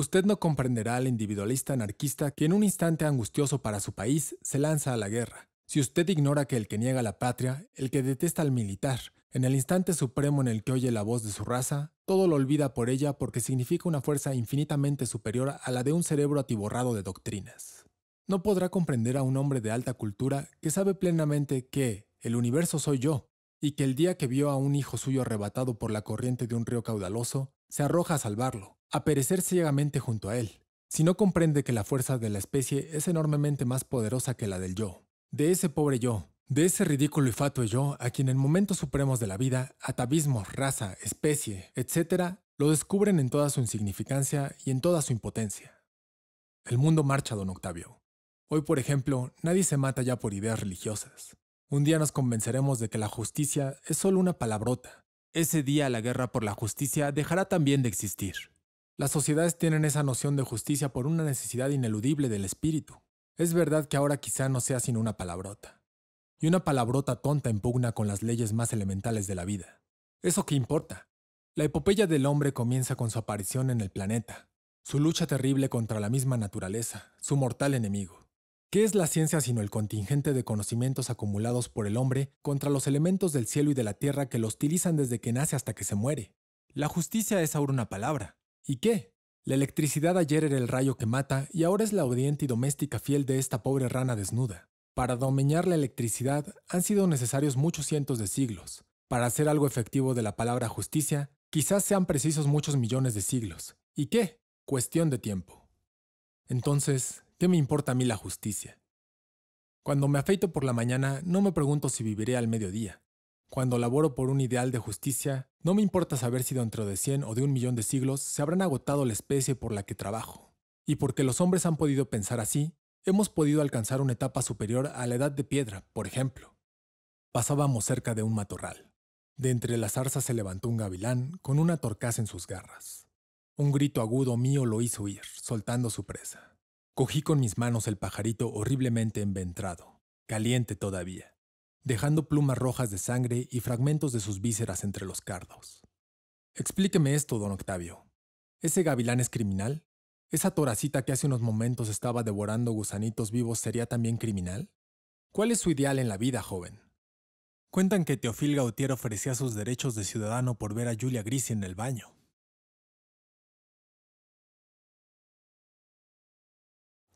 Usted no comprenderá al individualista anarquista que en un instante angustioso para su país se lanza a la guerra. Si usted ignora que el que niega la patria, el que detesta al militar, en el instante supremo en el que oye la voz de su raza, todo lo olvida por ella porque significa una fuerza infinitamente superior a la de un cerebro atiborrado de doctrinas. No podrá comprender a un hombre de alta cultura que sabe plenamente que el universo soy yo, y que el día que vio a un hijo suyo arrebatado por la corriente de un río caudaloso, se arroja a salvarlo, a perecer ciegamente junto a él, si no comprende que la fuerza de la especie es enormemente más poderosa que la del yo, de ese pobre yo, de ese ridículo y fatuo yo a quien en momentos supremos de la vida, atavismo, raza, especie, etc., lo descubren en toda su insignificancia y en toda su impotencia. El mundo marcha, don Octavio. Hoy, por ejemplo, nadie se mata ya por ideas religiosas. Un día nos convenceremos de que la justicia es solo una palabrota. Ese día la guerra por la justicia dejará también de existir. Las sociedades tienen esa noción de justicia por una necesidad ineludible del espíritu. Es verdad que ahora quizá no sea sino una palabrota. Y una palabrota tonta en pugna con las leyes más elementales de la vida. ¿Eso qué importa? La epopeya del hombre comienza con su aparición en el planeta, su lucha terrible contra la misma naturaleza, su mortal enemigo. ¿Qué es la ciencia sino el contingente de conocimientos acumulados por el hombre contra los elementos del cielo y de la tierra que lo hostilizan desde que nace hasta que se muere? La justicia es ahora una palabra, ¿Y qué? La electricidad ayer era el rayo que mata y ahora es la obediente y doméstica fiel de esta pobre rana desnuda. Para domeñar la electricidad han sido necesarios muchos cientos de siglos. Para hacer algo efectivo de la palabra justicia, quizás sean precisos muchos millones de siglos. ¿Y qué? Cuestión de tiempo. Entonces, ¿qué me importa a mí la justicia? Cuando me afeito por la mañana, no me pregunto si viviré al mediodía. Cuando laboro por un ideal de justicia, no me importa saber si dentro de 100 o de un millón de siglos se habrán agotado la especie por la que trabajo. Y porque los hombres han podido pensar así, hemos podido alcanzar una etapa superior a la edad de piedra, por ejemplo. Pasábamos cerca de un matorral. De entre las zarzas se levantó un gavilán con una torcaza en sus garras. Un grito agudo mío lo hizo huir, soltando su presa. Cogí con mis manos el pajarito horriblemente enventrado, caliente todavía, dejando plumas rojas de sangre y fragmentos de sus vísceras entre los cardos. Explíqueme esto, don Octavio. ¿Ese gavilán es criminal? ¿Esa toracita que hace unos momentos estaba devorando gusanitos vivos sería también criminal? ¿Cuál es su ideal en la vida, joven? Cuentan que Teofil Gautier ofrecía sus derechos de ciudadano por ver a Julia Grisi en el baño.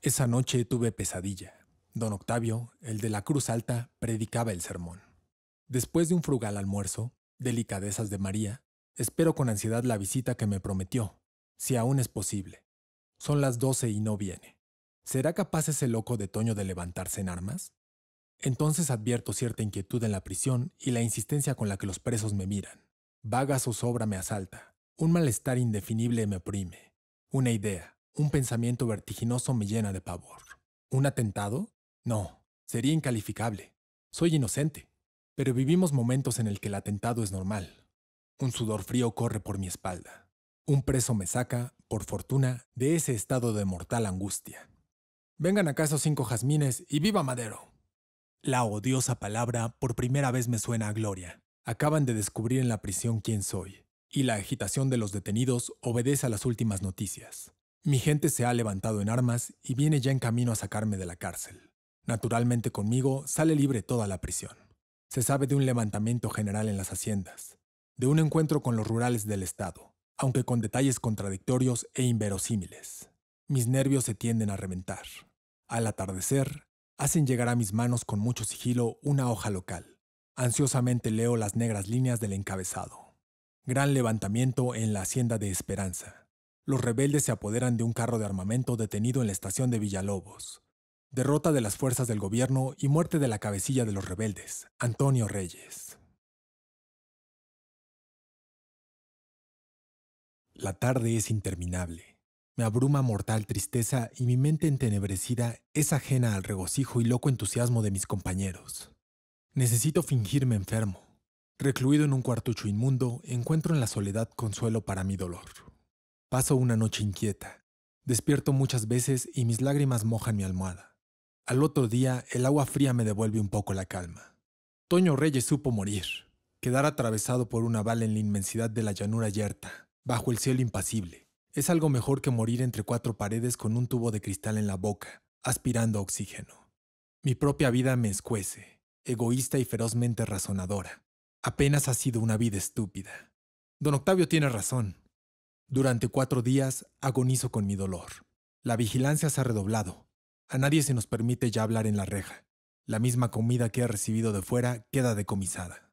Esa noche tuve pesadilla. Don Octavio, el de la Cruz Alta, predicaba el sermón. Después de un frugal almuerzo, delicadezas de María, espero con ansiedad la visita que me prometió, si aún es posible. Son las doce y no viene. ¿Será capaz ese loco de Toño de levantarse en armas? Entonces advierto cierta inquietud en la prisión y la insistencia con la que los presos me miran. Vaga zozobra me asalta, un malestar indefinible me oprime, una idea, un pensamiento vertiginoso me llena de pavor. ¿Un atentado? No, sería incalificable. Soy inocente. Pero vivimos momentos en el que el atentado es normal. Un sudor frío corre por mi espalda. Un preso me saca, por fortuna, de ese estado de mortal angustia. Vengan acaso cinco jazmines y viva Madero. La odiosa palabra por primera vez me suena a Gloria. Acaban de descubrir en la prisión quién soy, y la agitación de los detenidos obedece a las últimas noticias. Mi gente se ha levantado en armas y viene ya en camino a sacarme de la cárcel. Naturalmente conmigo sale libre toda la prisión. Se sabe de un levantamiento general en las haciendas, de un encuentro con los rurales del Estado, aunque con detalles contradictorios e inverosímiles. Mis nervios se tienden a reventar. Al atardecer, hacen llegar a mis manos con mucho sigilo una hoja local. Ansiosamente leo las negras líneas del encabezado. Gran levantamiento en la hacienda de Esperanza. Los rebeldes se apoderan de un carro de armamento detenido en la estación de Villalobos derrota de las fuerzas del gobierno y muerte de la cabecilla de los rebeldes, Antonio Reyes. La tarde es interminable. Me abruma mortal tristeza y mi mente entenebrecida es ajena al regocijo y loco entusiasmo de mis compañeros. Necesito fingirme enfermo. Recluido en un cuartucho inmundo, encuentro en la soledad consuelo para mi dolor. Paso una noche inquieta. Despierto muchas veces y mis lágrimas mojan mi almohada. Al otro día, el agua fría me devuelve un poco la calma. Toño Reyes supo morir, quedar atravesado por una bala en la inmensidad de la llanura yerta, bajo el cielo impasible. Es algo mejor que morir entre cuatro paredes con un tubo de cristal en la boca, aspirando oxígeno. Mi propia vida me escuece, egoísta y ferozmente razonadora. Apenas ha sido una vida estúpida. Don Octavio tiene razón. Durante cuatro días agonizo con mi dolor. La vigilancia se ha redoblado. A nadie se nos permite ya hablar en la reja. La misma comida que ha recibido de fuera queda decomisada.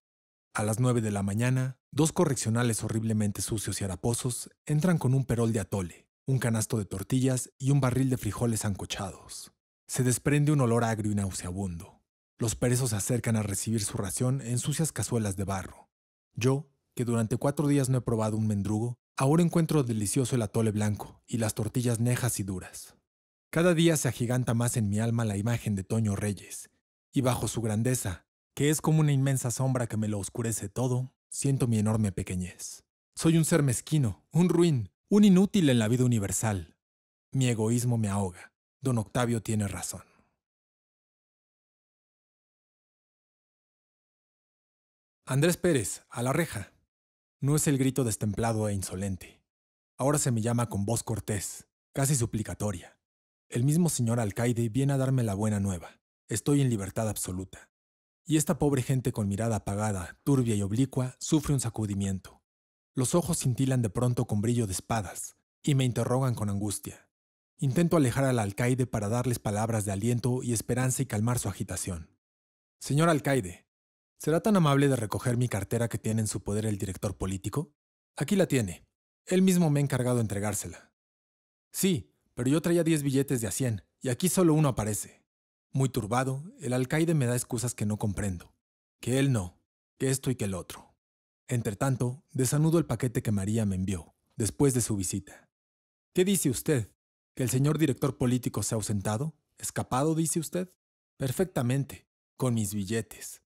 A las nueve de la mañana, dos correccionales horriblemente sucios y haraposos entran con un perol de atole, un canasto de tortillas y un barril de frijoles ancochados. Se desprende un olor agrio y nauseabundo. Los perezos se acercan a recibir su ración en sucias cazuelas de barro. Yo, que durante cuatro días no he probado un mendrugo, ahora encuentro delicioso el atole blanco y las tortillas nejas y duras. Cada día se agiganta más en mi alma la imagen de Toño Reyes, y bajo su grandeza, que es como una inmensa sombra que me lo oscurece todo, siento mi enorme pequeñez. Soy un ser mezquino, un ruin, un inútil en la vida universal. Mi egoísmo me ahoga. Don Octavio tiene razón. Andrés Pérez, a la reja. No es el grito destemplado e insolente. Ahora se me llama con voz cortés, casi suplicatoria. El mismo señor alcaide viene a darme la buena nueva. Estoy en libertad absoluta. Y esta pobre gente con mirada apagada, turbia y oblicua, sufre un sacudimiento. Los ojos cintilan de pronto con brillo de espadas, y me interrogan con angustia. Intento alejar al alcaide para darles palabras de aliento y esperanza y calmar su agitación. Señor alcaide, ¿será tan amable de recoger mi cartera que tiene en su poder el director político? Aquí la tiene. Él mismo me ha encargado entregársela. Sí, pero yo traía diez billetes de a 100 y aquí solo uno aparece. Muy turbado, el alcaide me da excusas que no comprendo. Que él no, que esto y que el otro. Entretanto, desanudo el paquete que María me envió, después de su visita. ¿Qué dice usted? ¿Que el señor director político se ha ausentado? ¿Escapado, dice usted? Perfectamente, con mis billetes.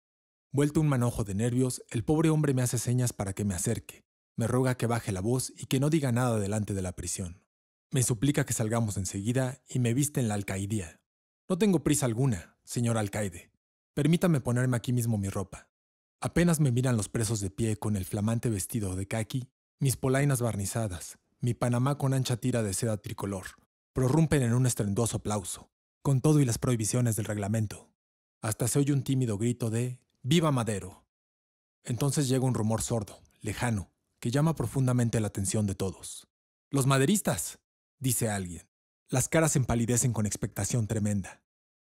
Vuelto un manojo de nervios, el pobre hombre me hace señas para que me acerque. Me ruega que baje la voz y que no diga nada delante de la prisión. Me suplica que salgamos enseguida y me viste en la alcaidía. No tengo prisa alguna, señor alcaide. Permítame ponerme aquí mismo mi ropa. Apenas me miran los presos de pie con el flamante vestido de caqui, mis polainas barnizadas, mi panamá con ancha tira de seda tricolor, prorrumpen en un estruendoso aplauso, con todo y las prohibiciones del reglamento. Hasta se oye un tímido grito de ¡Viva Madero! Entonces llega un rumor sordo, lejano, que llama profundamente la atención de todos. ¡Los maderistas! dice alguien. Las caras empalidecen con expectación tremenda.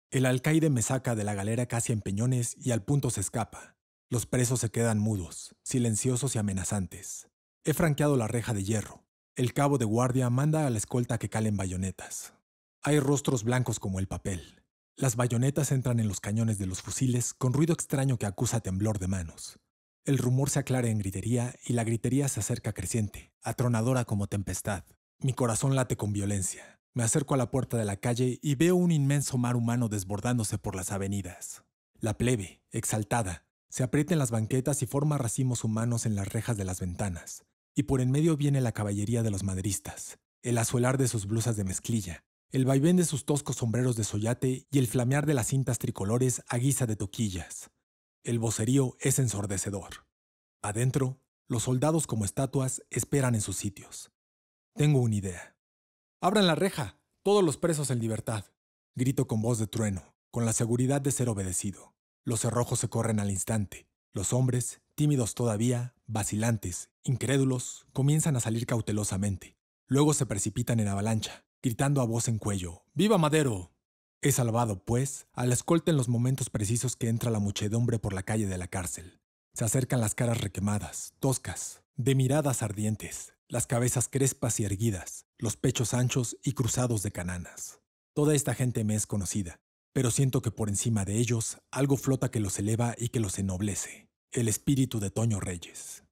El alcaide me saca de la galera casi en peñones y al punto se escapa. Los presos se quedan mudos, silenciosos y amenazantes. He franqueado la reja de hierro. El cabo de guardia manda a la escolta que calen bayonetas. Hay rostros blancos como el papel. Las bayonetas entran en los cañones de los fusiles con ruido extraño que acusa temblor de manos. El rumor se aclara en gritería y la gritería se acerca creciente, atronadora como tempestad. Mi corazón late con violencia. Me acerco a la puerta de la calle y veo un inmenso mar humano desbordándose por las avenidas. La plebe, exaltada, se aprieta en las banquetas y forma racimos humanos en las rejas de las ventanas. Y por en medio viene la caballería de los maderistas, el azuelar de sus blusas de mezclilla, el vaivén de sus toscos sombreros de soyate y el flamear de las cintas tricolores a guisa de toquillas. El vocerío es ensordecedor. Adentro, los soldados como estatuas esperan en sus sitios. Tengo una idea. Abran la reja, todos los presos en libertad. Grito con voz de trueno, con la seguridad de ser obedecido. Los cerrojos se corren al instante. Los hombres, tímidos todavía, vacilantes, incrédulos, comienzan a salir cautelosamente. Luego se precipitan en avalancha, gritando a voz en cuello, ¡Viva Madero! He salvado, pues, al escolte escolta en los momentos precisos que entra la muchedumbre por la calle de la cárcel. Se acercan las caras requemadas, toscas, de miradas ardientes, las cabezas crespas y erguidas, los pechos anchos y cruzados de cananas. Toda esta gente me es conocida, pero siento que por encima de ellos algo flota que los eleva y que los ennoblece, el espíritu de Toño Reyes.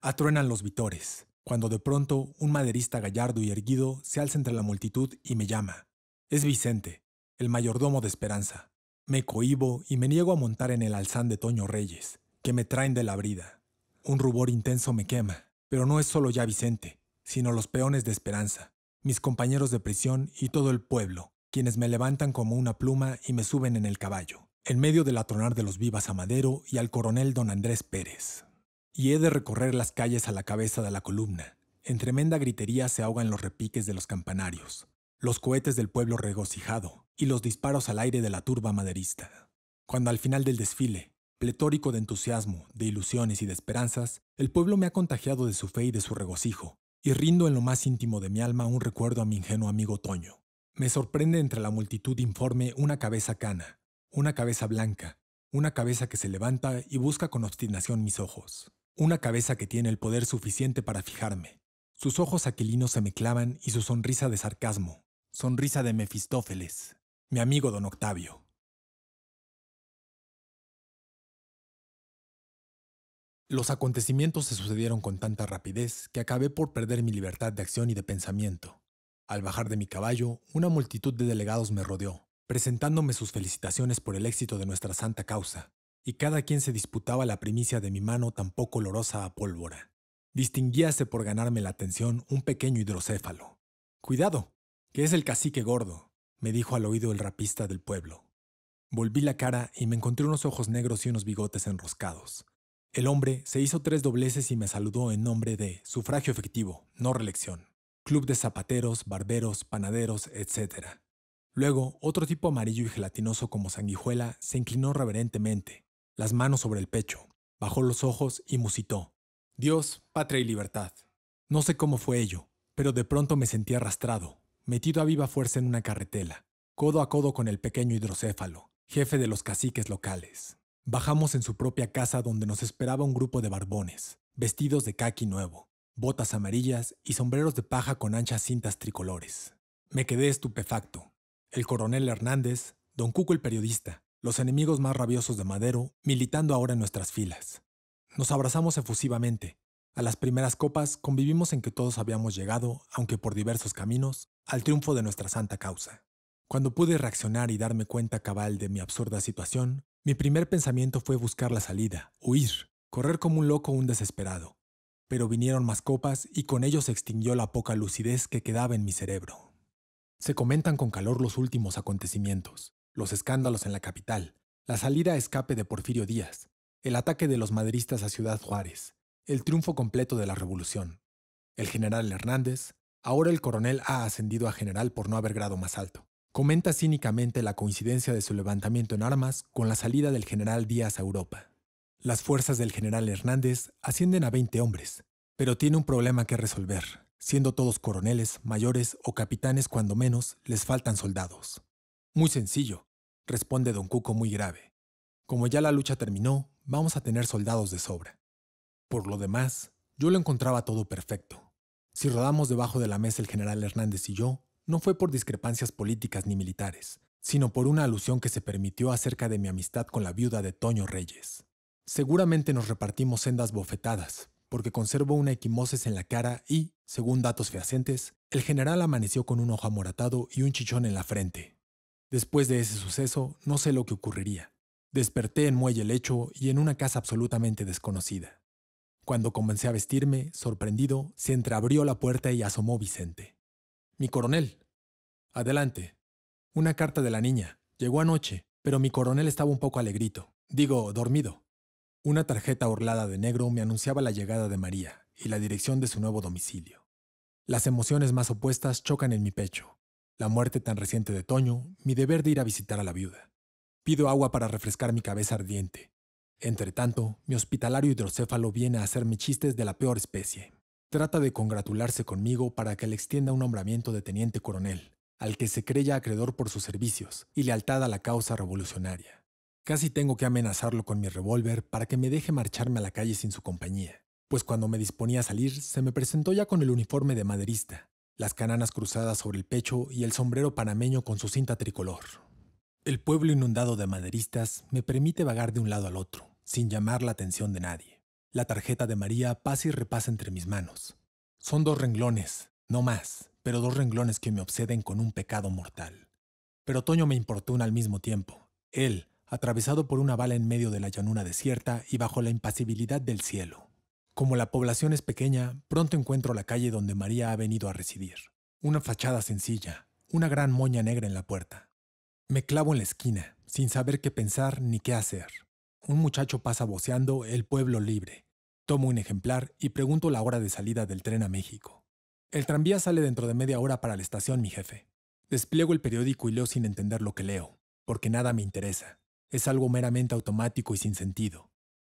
Atruenan los vitores, cuando de pronto un maderista gallardo y erguido se alza entre la multitud y me llama. Es Vicente, el mayordomo de Esperanza. Me cohibo y me niego a montar en el alzán de Toño Reyes, que me traen de la brida. Un rubor intenso me quema, pero no es solo ya Vicente, sino los peones de Esperanza, mis compañeros de prisión y todo el pueblo, quienes me levantan como una pluma y me suben en el caballo, en medio del atronar de los vivas a Madero y al coronel don Andrés Pérez. Y he de recorrer las calles a la cabeza de la columna. En tremenda gritería se ahogan los repiques de los campanarios, los cohetes del pueblo regocijado y los disparos al aire de la turba maderista. Cuando al final del desfile, Pletórico de entusiasmo, de ilusiones y de esperanzas, el pueblo me ha contagiado de su fe y de su regocijo, y rindo en lo más íntimo de mi alma un recuerdo a mi ingenuo amigo Toño. Me sorprende entre la multitud informe una cabeza cana, una cabeza blanca, una cabeza que se levanta y busca con obstinación mis ojos, una cabeza que tiene el poder suficiente para fijarme. Sus ojos aquilinos se me clavan y su sonrisa de sarcasmo, sonrisa de Mefistófeles, mi amigo don Octavio. Los acontecimientos se sucedieron con tanta rapidez que acabé por perder mi libertad de acción y de pensamiento. Al bajar de mi caballo, una multitud de delegados me rodeó, presentándome sus felicitaciones por el éxito de nuestra santa causa, y cada quien se disputaba la primicia de mi mano tan poco olorosa a pólvora. Distinguíase por ganarme la atención un pequeño hidrocéfalo. Cuidado, que es el cacique gordo, me dijo al oído el rapista del pueblo. Volví la cara y me encontré unos ojos negros y unos bigotes enroscados. El hombre se hizo tres dobleces y me saludó en nombre de sufragio efectivo, no reelección, club de zapateros, barberos, panaderos, etc. Luego, otro tipo amarillo y gelatinoso como sanguijuela se inclinó reverentemente, las manos sobre el pecho, bajó los ojos y musitó. Dios, patria y libertad. No sé cómo fue ello, pero de pronto me sentí arrastrado, metido a viva fuerza en una carretela, codo a codo con el pequeño hidrocéfalo, jefe de los caciques locales. Bajamos en su propia casa donde nos esperaba un grupo de barbones, vestidos de caqui nuevo, botas amarillas y sombreros de paja con anchas cintas tricolores. Me quedé estupefacto. El coronel Hernández, don Cuco el periodista, los enemigos más rabiosos de Madero, militando ahora en nuestras filas. Nos abrazamos efusivamente. A las primeras copas convivimos en que todos habíamos llegado, aunque por diversos caminos, al triunfo de nuestra santa causa. Cuando pude reaccionar y darme cuenta cabal de mi absurda situación, mi primer pensamiento fue buscar la salida, huir, correr como un loco o un desesperado. Pero vinieron más copas y con ellos se extinguió la poca lucidez que quedaba en mi cerebro. Se comentan con calor los últimos acontecimientos, los escándalos en la capital, la salida a escape de Porfirio Díaz, el ataque de los maderistas a Ciudad Juárez, el triunfo completo de la revolución. El general Hernández, ahora el coronel ha ascendido a general por no haber grado más alto comenta cínicamente la coincidencia de su levantamiento en armas con la salida del general Díaz a Europa. Las fuerzas del general Hernández ascienden a 20 hombres, pero tiene un problema que resolver, siendo todos coroneles, mayores o capitanes cuando menos les faltan soldados. Muy sencillo, responde don Cuco muy grave. Como ya la lucha terminó, vamos a tener soldados de sobra. Por lo demás, yo lo encontraba todo perfecto. Si rodamos debajo de la mesa el general Hernández y yo, no fue por discrepancias políticas ni militares, sino por una alusión que se permitió acerca de mi amistad con la viuda de Toño Reyes. Seguramente nos repartimos sendas bofetadas, porque conservo una equimosis en la cara y, según datos fehacientes, el general amaneció con un ojo amoratado y un chichón en la frente. Después de ese suceso, no sé lo que ocurriría. Desperté en muelle lecho y en una casa absolutamente desconocida. Cuando comencé a vestirme, sorprendido, se entreabrió la puerta y asomó Vicente. Mi coronel. Adelante. Una carta de la niña. Llegó anoche, pero mi coronel estaba un poco alegrito. Digo, dormido. Una tarjeta orlada de negro me anunciaba la llegada de María y la dirección de su nuevo domicilio. Las emociones más opuestas chocan en mi pecho. La muerte tan reciente de Toño, mi deber de ir a visitar a la viuda. Pido agua para refrescar mi cabeza ardiente. Entretanto, mi hospitalario hidrocéfalo viene a hacerme chistes de la peor especie. Trata de congratularse conmigo para que le extienda un nombramiento de teniente coronel, al que se creya acreedor por sus servicios y lealtad a la causa revolucionaria. Casi tengo que amenazarlo con mi revólver para que me deje marcharme a la calle sin su compañía, pues cuando me disponía a salir se me presentó ya con el uniforme de maderista, las cananas cruzadas sobre el pecho y el sombrero panameño con su cinta tricolor. El pueblo inundado de maderistas me permite vagar de un lado al otro, sin llamar la atención de nadie. La tarjeta de María pasa y repasa entre mis manos. Son dos renglones, no más, pero dos renglones que me obseden con un pecado mortal. Pero Toño me importuna al mismo tiempo. Él, atravesado por una bala en medio de la llanura desierta y bajo la impasibilidad del cielo. Como la población es pequeña, pronto encuentro la calle donde María ha venido a residir. Una fachada sencilla, una gran moña negra en la puerta. Me clavo en la esquina, sin saber qué pensar ni qué hacer. Un muchacho pasa voceando El pueblo libre, Tomo un ejemplar y pregunto la hora de salida del tren a México. El tranvía sale dentro de media hora para la estación, mi jefe. Despliego el periódico y leo sin entender lo que leo, porque nada me interesa. Es algo meramente automático y sin sentido.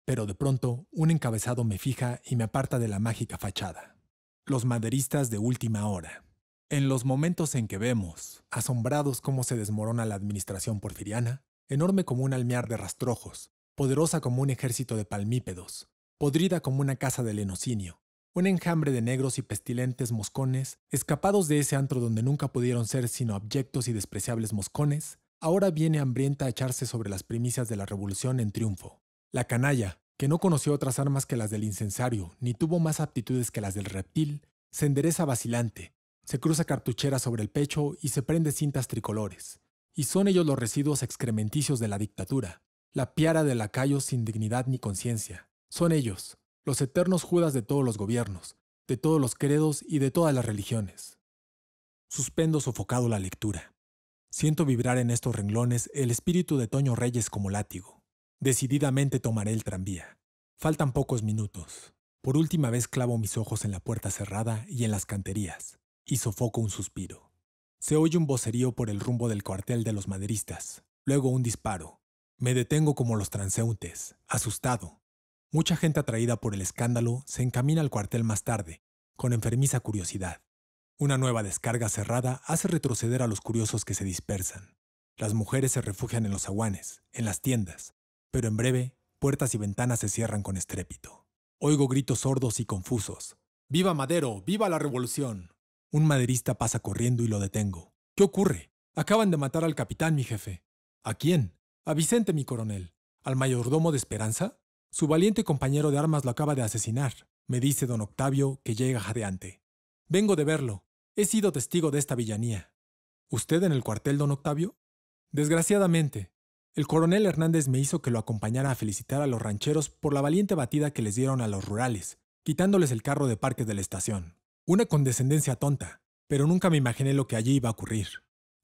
Pero de pronto, un encabezado me fija y me aparta de la mágica fachada. Los maderistas de última hora. En los momentos en que vemos, asombrados cómo se desmorona la administración porfiriana, enorme como un almear de rastrojos, poderosa como un ejército de palmípedos, podrida como una casa de lenocinio, un enjambre de negros y pestilentes moscones, escapados de ese antro donde nunca pudieron ser sino abyectos y despreciables moscones, ahora viene hambrienta a echarse sobre las primicias de la revolución en triunfo. La canalla, que no conoció otras armas que las del incensario, ni tuvo más aptitudes que las del reptil, se endereza vacilante, se cruza cartuchera sobre el pecho y se prende cintas tricolores. Y son ellos los residuos excrementicios de la dictadura, la piara de lacayos sin dignidad ni conciencia, son ellos, los eternos Judas de todos los gobiernos, de todos los credos y de todas las religiones. Suspendo sofocado la lectura. Siento vibrar en estos renglones el espíritu de Toño Reyes como látigo. Decididamente tomaré el tranvía. Faltan pocos minutos. Por última vez clavo mis ojos en la puerta cerrada y en las canterías, y sofoco un suspiro. Se oye un vocerío por el rumbo del cuartel de los maderistas, luego un disparo. Me detengo como los transeúntes, asustado, Mucha gente atraída por el escándalo se encamina al cuartel más tarde, con enfermiza curiosidad. Una nueva descarga cerrada hace retroceder a los curiosos que se dispersan. Las mujeres se refugian en los aguanes, en las tiendas, pero en breve, puertas y ventanas se cierran con estrépito. Oigo gritos sordos y confusos. ¡Viva Madero! ¡Viva la revolución! Un maderista pasa corriendo y lo detengo. ¿Qué ocurre? Acaban de matar al capitán, mi jefe. ¿A quién? A Vicente, mi coronel. ¿Al mayordomo de Esperanza? Su valiente compañero de armas lo acaba de asesinar, me dice don Octavio, que llega jadeante. Vengo de verlo. He sido testigo de esta villanía. ¿Usted en el cuartel, don Octavio? Desgraciadamente, el coronel Hernández me hizo que lo acompañara a felicitar a los rancheros por la valiente batida que les dieron a los rurales, quitándoles el carro de parque de la estación. Una condescendencia tonta, pero nunca me imaginé lo que allí iba a ocurrir.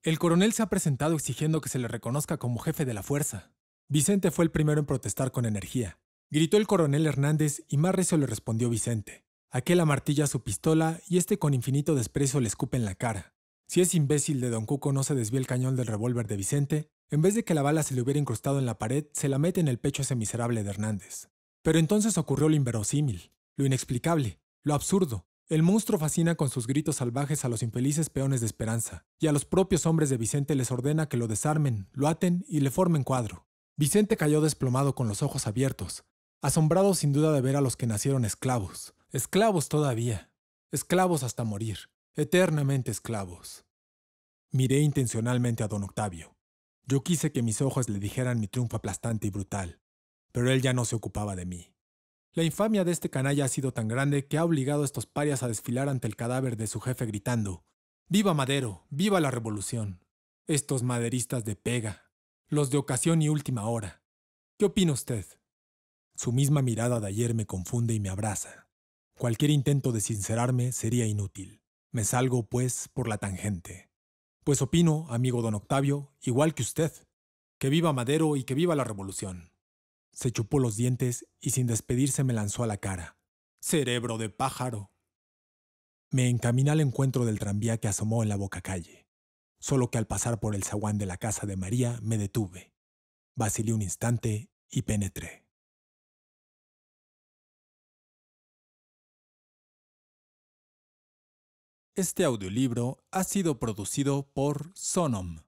El coronel se ha presentado exigiendo que se le reconozca como jefe de la fuerza. Vicente fue el primero en protestar con energía, gritó el coronel Hernández y más recio le respondió Vicente. Aquel amartilla su pistola y este con infinito desprecio le escupe en la cara. Si ese imbécil de Don Cuco no se desvía el cañón del revólver de Vicente, en vez de que la bala se le hubiera incrustado en la pared, se la mete en el pecho a ese miserable de Hernández. Pero entonces ocurrió lo inverosímil, lo inexplicable, lo absurdo. El monstruo fascina con sus gritos salvajes a los infelices peones de esperanza, y a los propios hombres de Vicente les ordena que lo desarmen, lo aten y le formen cuadro. Vicente cayó desplomado con los ojos abiertos, asombrados sin duda de ver a los que nacieron esclavos, esclavos todavía, esclavos hasta morir, eternamente esclavos. Miré intencionalmente a don Octavio. Yo quise que mis ojos le dijeran mi triunfo aplastante y brutal, pero él ya no se ocupaba de mí. La infamia de este canalla ha sido tan grande que ha obligado a estos parias a desfilar ante el cadáver de su jefe gritando, ¡Viva Madero! ¡Viva la revolución! Estos maderistas de pega, los de ocasión y última hora. ¿Qué opina usted? Su misma mirada de ayer me confunde y me abraza. Cualquier intento de sincerarme sería inútil. Me salgo, pues, por la tangente. Pues opino, amigo don Octavio, igual que usted. Que viva Madero y que viva la revolución. Se chupó los dientes y sin despedirse me lanzó a la cara. Cerebro de pájaro. Me encaminé al encuentro del tranvía que asomó en la boca calle. Solo que al pasar por el zaguán de la casa de María me detuve. Vacilé un instante y penetré. Este audiolibro ha sido producido por Sonom,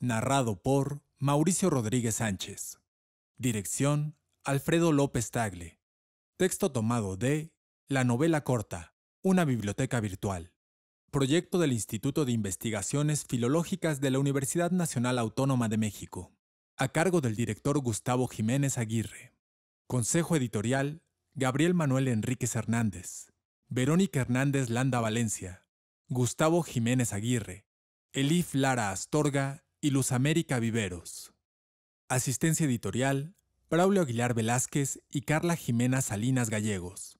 narrado por Mauricio Rodríguez Sánchez. Dirección Alfredo López Tagle. Texto tomado de La novela corta, una biblioteca virtual. Proyecto del Instituto de Investigaciones Filológicas de la Universidad Nacional Autónoma de México, a cargo del director Gustavo Jiménez Aguirre. Consejo editorial, Gabriel Manuel Enríquez Hernández, Verónica Hernández Landa Valencia, Gustavo Jiménez Aguirre, Elif Lara Astorga y Luz América Viveros. Asistencia editorial, Braulio Aguilar Velázquez y Carla Jiménez Salinas Gallegos.